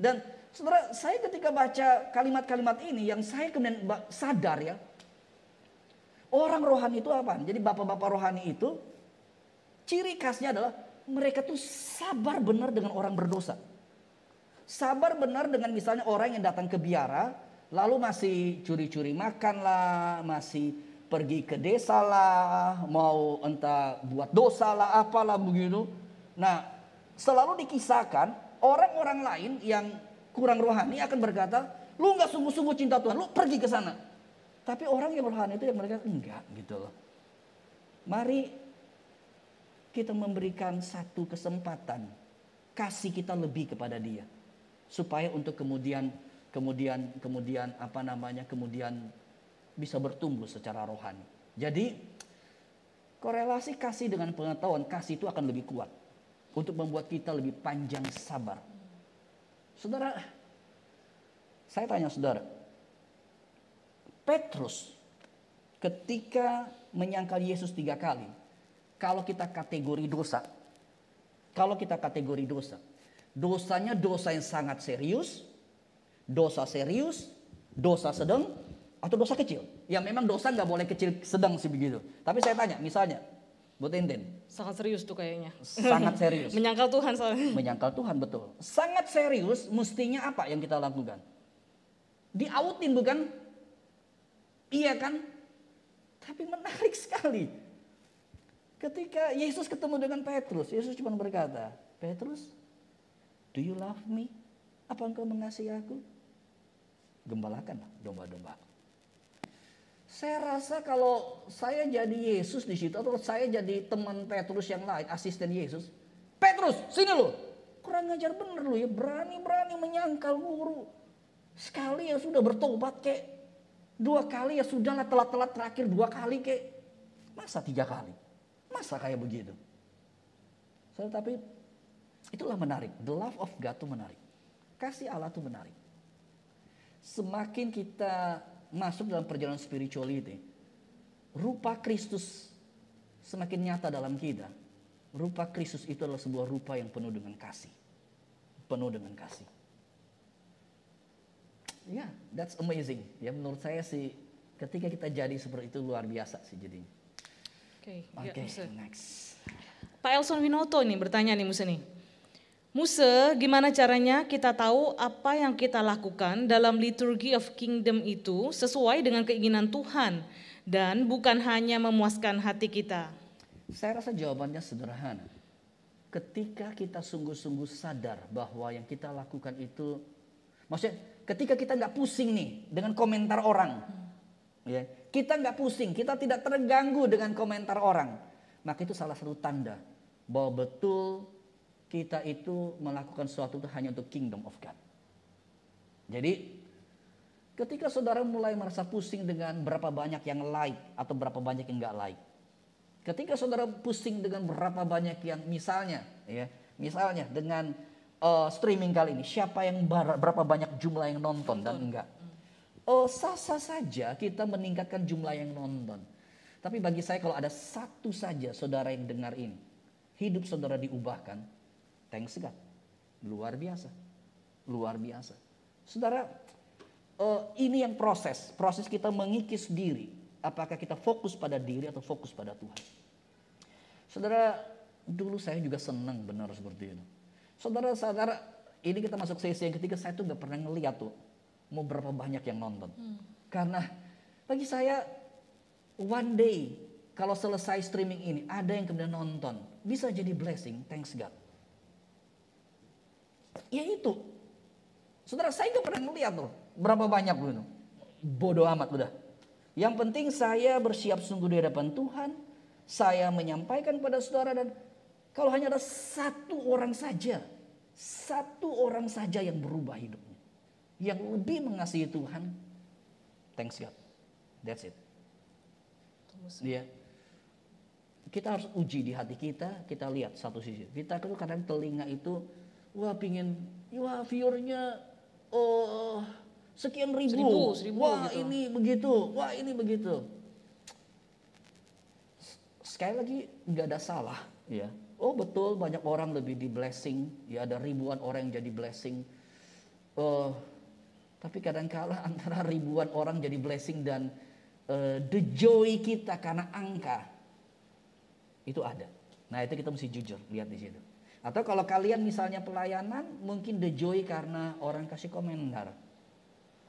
dan saudara saya ketika baca kalimat-kalimat ini yang saya kemudian sadar ya Orang rohani itu apa? Jadi bapak-bapak rohani itu ciri khasnya adalah mereka tuh sabar benar dengan orang berdosa. Sabar benar dengan misalnya orang yang datang ke biara, lalu masih curi-curi makan lah, masih pergi ke desa lah, mau entah buat dosa lah, apalah begitu. Nah, selalu dikisahkan orang-orang lain yang kurang rohani akan berkata, lu nggak sungguh-sungguh cinta Tuhan, lu pergi ke sana. Tapi orang yang rohani itu yang mereka enggak gitu loh. Mari kita memberikan satu kesempatan kasih kita lebih kepada dia supaya untuk kemudian kemudian kemudian apa namanya kemudian bisa bertumbuh secara rohani. Jadi korelasi kasih dengan pengetahuan kasih itu akan lebih kuat untuk membuat kita lebih panjang sabar. Saudara, saya tanya saudara, Petrus ketika menyangkal Yesus tiga kali, kalau kita kategori dosa, kalau kita kategori dosa, dosanya dosa yang sangat serius, dosa serius, dosa sedang, atau dosa kecil. Ya memang dosa nggak boleh kecil sedang sih begitu. Tapi saya tanya, misalnya, buat Enten. Sangat serius tuh kayaknya. Sangat serius. Menyangkal Tuhan soalnya. Menyangkal Tuhan betul. Sangat serius, mestinya apa yang kita lakukan? Diautin bukan? Iya kan? Tapi menarik sekali. Ketika Yesus ketemu dengan Petrus, Yesus cuma berkata, Petrus, do you love me? Apa engkau mengasihi aku? Gembalakan domba-domba. Saya rasa kalau saya jadi Yesus di situ atau saya jadi teman Petrus yang lain, asisten Yesus, Petrus, sini lo. Kurang ngajar bener lo ya, berani-berani menyangkal guru. Sekali yang sudah bertobat kayak Dua kali ya sudahlah telat-telat terakhir dua kali ke Masa tiga kali? Masa kayak begitu? So, tapi itulah menarik. The love of God itu menarik. Kasih Allah itu menarik. Semakin kita masuk dalam perjalanan spiritual spirituality, rupa Kristus semakin nyata dalam kita. Rupa Kristus itu adalah sebuah rupa yang penuh dengan kasih. Penuh dengan kasih ya yeah, that's amazing. Ya menurut saya sih ketika kita jadi seperti itu luar biasa sih jadinya. Oke, okay, ya, okay, yeah, next. Pak Elson Winoto nih bertanya nih Musa nih. Musa, gimana caranya kita tahu apa yang kita lakukan dalam liturgi of kingdom itu sesuai dengan keinginan Tuhan dan bukan hanya memuaskan hati kita? Saya rasa jawabannya sederhana. Ketika kita sungguh-sungguh sadar bahwa yang kita lakukan itu maksudnya Ketika kita nggak pusing nih dengan komentar orang, ya kita nggak pusing, kita tidak terganggu dengan komentar orang, maka itu salah satu tanda bahwa betul kita itu melakukan sesuatu itu hanya untuk kingdom of God. Jadi ketika saudara mulai merasa pusing dengan berapa banyak yang like atau berapa banyak yang nggak like, ketika saudara pusing dengan berapa banyak yang misalnya, ya misalnya dengan uh, streaming kali ini siapa yang berapa banyak jumlah yang nonton, dan enggak uh, sah-sah saja kita meningkatkan jumlah yang nonton tapi bagi saya kalau ada satu saja saudara yang dengar ini hidup saudara diubahkan thanks God luar biasa luar biasa saudara uh, ini yang proses proses kita mengikis diri apakah kita fokus pada diri atau fokus pada Tuhan saudara dulu saya juga senang benar seperti itu Saudara-saudara, ini kita masuk sesi yang ketiga, saya tuh nggak pernah ngeliat tuh mau berapa banyak yang nonton. Hmm. Karena bagi saya, one day kalau selesai streaming ini, ada yang kemudian nonton. Bisa jadi blessing, thanks God. Ya itu. Saudara, saya nggak pernah ngeliat tuh berapa banyak tuh. Bodoh amat udah. Yang penting saya bersiap sungguh di hadapan Tuhan. Saya menyampaikan pada saudara dan kalau hanya ada satu orang saja, satu orang saja yang berubah hidupnya, yang lebih mengasihi Tuhan, thanks God. That's it. Dia, yeah. kita harus uji di hati kita, kita lihat satu sisi. Kita kan kadang telinga itu, wah pingin, wah viewernya, oh sekian ribu, seribu, seribu wah gitu. ini begitu, wah ini begitu. Sekali lagi nggak ada salah, ya. Oh betul banyak orang lebih di blessing, ya ada ribuan orang yang jadi blessing. Uh, tapi kala antara ribuan orang jadi blessing dan uh, the joy kita karena angka itu ada. Nah itu kita mesti jujur lihat di situ. Atau kalau kalian misalnya pelayanan mungkin the joy karena orang kasih komentar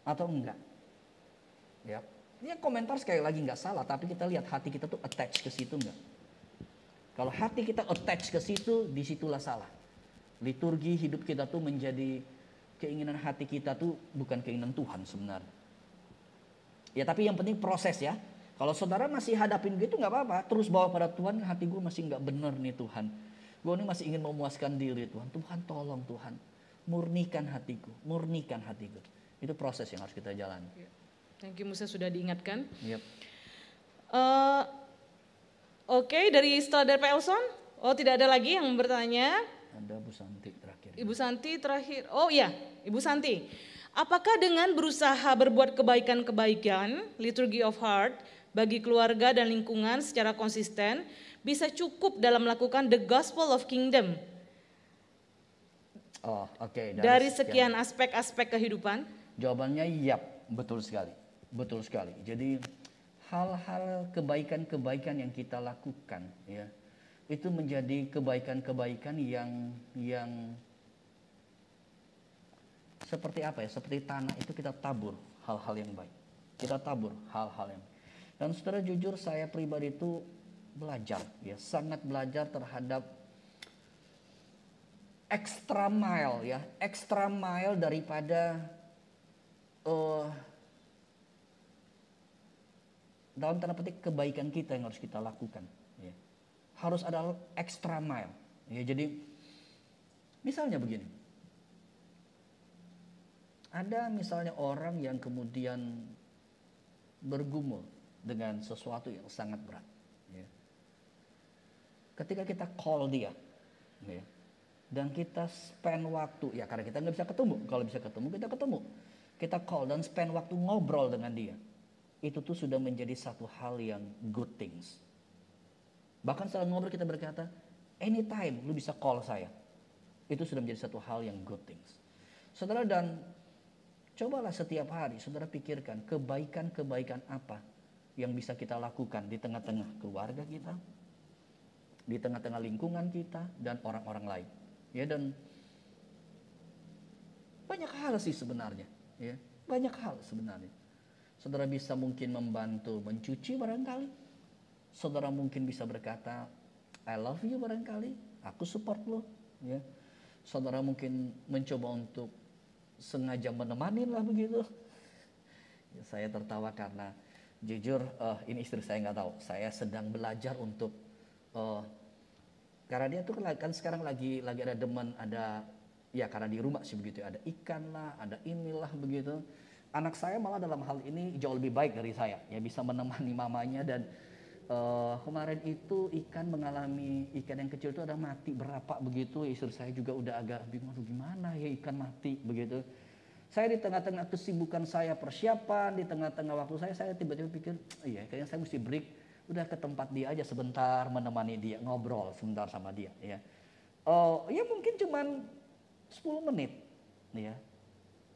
atau enggak. Ya, ini komentar sekali lagi nggak salah tapi kita lihat hati kita tuh attach ke situ enggak. Kalau hati kita attach ke situ, disitulah salah. Liturgi hidup kita tuh menjadi keinginan hati kita tuh bukan keinginan Tuhan sebenarnya. Ya tapi yang penting proses ya. Kalau saudara masih hadapin gitu nggak apa-apa. Terus bawa pada Tuhan hati gue masih nggak bener nih Tuhan. Gue ini masih ingin memuaskan diri Tuhan. Tuhan tolong Tuhan. Murnikan hatiku. Murnikan hatiku. Itu proses yang harus kita jalani. Ya. Thank you Musa sudah diingatkan. Yep. Uh, Oke, dari setelah dari Pak Elson. Oh, tidak ada lagi yang bertanya. Ada Bu Santi terakhir. Ibu Santi terakhir. Oh iya, Ibu Santi. Apakah dengan berusaha berbuat kebaikan-kebaikan, liturgy of heart, bagi keluarga dan lingkungan secara konsisten, bisa cukup dalam melakukan the gospel of kingdom? Oh, oke. Okay. Dari, dari sekian aspek-aspek kehidupan? Jawabannya iya, betul sekali. Betul sekali. Jadi hal-hal kebaikan-kebaikan yang kita lakukan ya itu menjadi kebaikan-kebaikan yang yang seperti apa ya seperti tanah itu kita tabur hal-hal yang baik kita tabur hal-hal yang baik. dan setelah jujur saya pribadi itu belajar ya sangat belajar terhadap extra mile ya extra mile daripada uh, dalam tanda petik kebaikan kita yang harus kita lakukan. Ya. Harus ada extra mile. Ya, jadi misalnya begini, ada misalnya orang yang kemudian bergumul dengan sesuatu yang sangat berat. Ya. Ketika kita call dia, ya, dan kita spend waktu, ya karena kita nggak bisa ketemu. Kalau bisa ketemu kita ketemu. Kita call dan spend waktu ngobrol dengan dia itu tuh sudah menjadi satu hal yang good things. Bahkan saat ngobrol kita berkata, anytime lu bisa call saya. Itu sudah menjadi satu hal yang good things. Saudara dan cobalah setiap hari saudara pikirkan kebaikan-kebaikan apa yang bisa kita lakukan di tengah-tengah keluarga kita, di tengah-tengah lingkungan kita dan orang-orang lain. Ya dan banyak hal sih sebenarnya, ya. Banyak hal sebenarnya. Saudara bisa mungkin membantu mencuci barangkali. Saudara mungkin bisa berkata, I love you barangkali, aku support lo. Ya. Saudara mungkin mencoba untuk sengaja menemani lah begitu. Ya, saya tertawa karena jujur uh, ini istri saya nggak tahu. Saya sedang belajar untuk uh, karena dia tuh kan sekarang lagi lagi ada demen ada ya karena di rumah sih begitu ya, ada ikan lah ada inilah begitu anak saya malah dalam hal ini jauh lebih baik dari saya ya bisa menemani mamanya dan uh, kemarin itu ikan mengalami ikan yang kecil itu ada mati berapa begitu istri saya juga udah agak bingung gimana ya ikan mati begitu saya di tengah-tengah kesibukan saya persiapan di tengah-tengah waktu saya saya tiba-tiba pikir iya kayaknya saya mesti break udah ke tempat dia aja sebentar menemani dia ngobrol sebentar sama dia ya oh uh, ya mungkin cuman 10 menit ya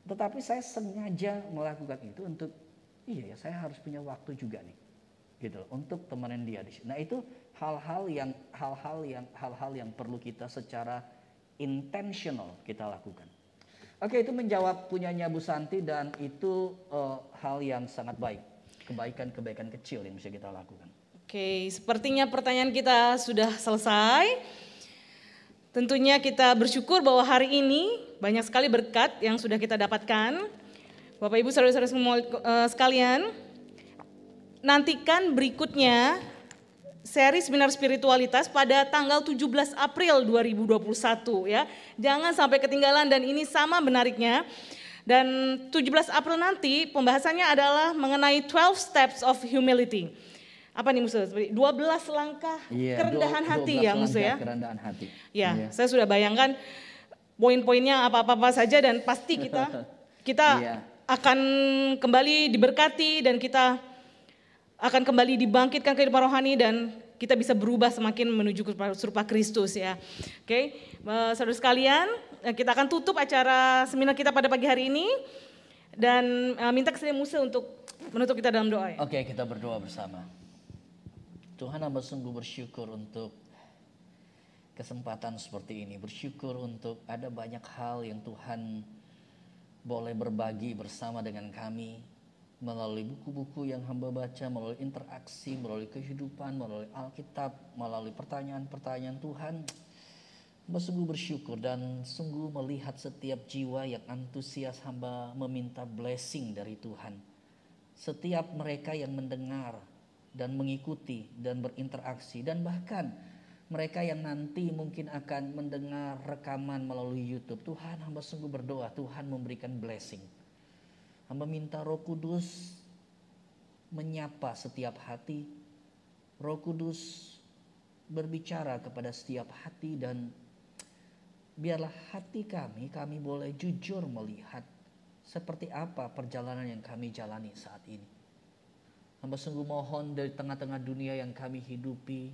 tetapi saya sengaja melakukan itu untuk iya ya saya harus punya waktu juga nih gitu loh, untuk temenin dia di sini. Nah, itu hal-hal yang hal-hal yang hal-hal yang perlu kita secara intentional kita lakukan. Oke, itu menjawab punyanya Bu Santi dan itu uh, hal yang sangat baik. Kebaikan-kebaikan kecil yang bisa kita lakukan. Oke, sepertinya pertanyaan kita sudah selesai. Tentunya kita bersyukur bahwa hari ini banyak sekali berkat yang sudah kita dapatkan. Bapak Ibu saudara-saudara semua eh, sekalian, nantikan berikutnya seri seminar spiritualitas pada tanggal 17 April 2021 ya. Jangan sampai ketinggalan dan ini sama menariknya. Dan 17 April nanti pembahasannya adalah mengenai 12 steps of humility apa nih Musa dua 12 langkah yeah, kerendahan hati ya Musa ya. Kerendahan hati. Ya, yeah. saya sudah bayangkan poin-poinnya apa-apa saja dan pasti kita kita yeah. akan kembali diberkati dan kita akan kembali dibangkitkan kehidupan rohani dan kita bisa berubah semakin menuju ke serupa Kristus ya. Oke, okay. Eh, saudara sekalian, eh, kita akan tutup acara seminar kita pada pagi hari ini dan eh, minta kesini Musa untuk menutup kita dalam doa ya. Oke, okay, kita berdoa bersama. Tuhan hamba sungguh bersyukur untuk kesempatan seperti ini. Bersyukur untuk ada banyak hal yang Tuhan boleh berbagi bersama dengan kami melalui buku-buku yang hamba baca, melalui interaksi, melalui kehidupan, melalui Alkitab, melalui pertanyaan-pertanyaan Tuhan. Hamba sungguh bersyukur dan sungguh melihat setiap jiwa yang antusias hamba meminta blessing dari Tuhan. Setiap mereka yang mendengar, dan mengikuti dan berinteraksi dan bahkan mereka yang nanti mungkin akan mendengar rekaman melalui YouTube. Tuhan hamba sungguh berdoa, Tuhan memberikan blessing. Hamba minta Roh Kudus menyapa setiap hati. Roh Kudus berbicara kepada setiap hati dan biarlah hati kami kami boleh jujur melihat seperti apa perjalanan yang kami jalani saat ini. Hamba sungguh mohon dari tengah-tengah dunia yang kami hidupi,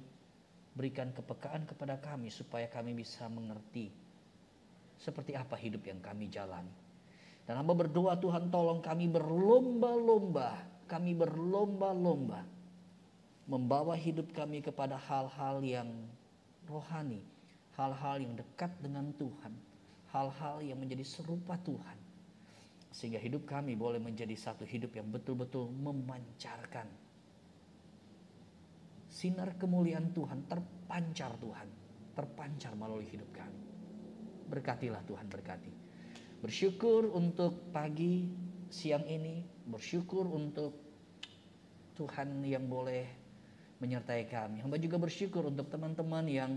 berikan kepekaan kepada kami supaya kami bisa mengerti seperti apa hidup yang kami jalani. Dan hamba berdoa Tuhan tolong kami berlomba-lomba, kami berlomba-lomba membawa hidup kami kepada hal-hal yang rohani, hal-hal yang dekat dengan Tuhan, hal-hal yang menjadi serupa Tuhan sehingga hidup kami boleh menjadi satu hidup yang betul-betul memancarkan sinar kemuliaan Tuhan terpancar Tuhan terpancar melalui hidup kami berkatilah Tuhan berkati bersyukur untuk pagi siang ini bersyukur untuk Tuhan yang boleh menyertai kami hamba juga bersyukur untuk teman-teman yang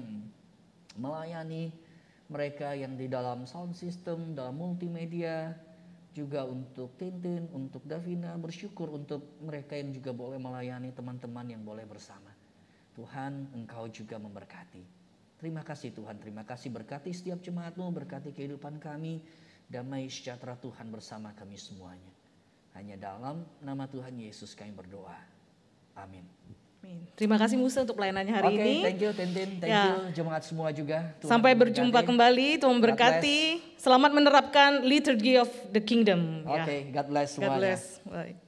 melayani mereka yang di dalam sound system dalam multimedia juga untuk Tintin, untuk Davina, bersyukur untuk mereka yang juga boleh melayani teman-teman yang boleh bersama. Tuhan, Engkau juga memberkati. Terima kasih Tuhan, terima kasih berkati setiap jemaatmu, berkati kehidupan kami, damai sejahtera Tuhan bersama kami semuanya. Hanya dalam nama Tuhan Yesus kami berdoa. Amin. Amin. Terima kasih Musa untuk pelayanannya hari okay, ini. Oke, thank you Tintin, thank ya. you jemaat semua juga. Tuhan Sampai berjumpa berkati. kembali, Tuhan berkati. Selamat menerapkan liturgy of the kingdom. Ya. Oke, okay, ya. God bless semuanya. God bless. Bye.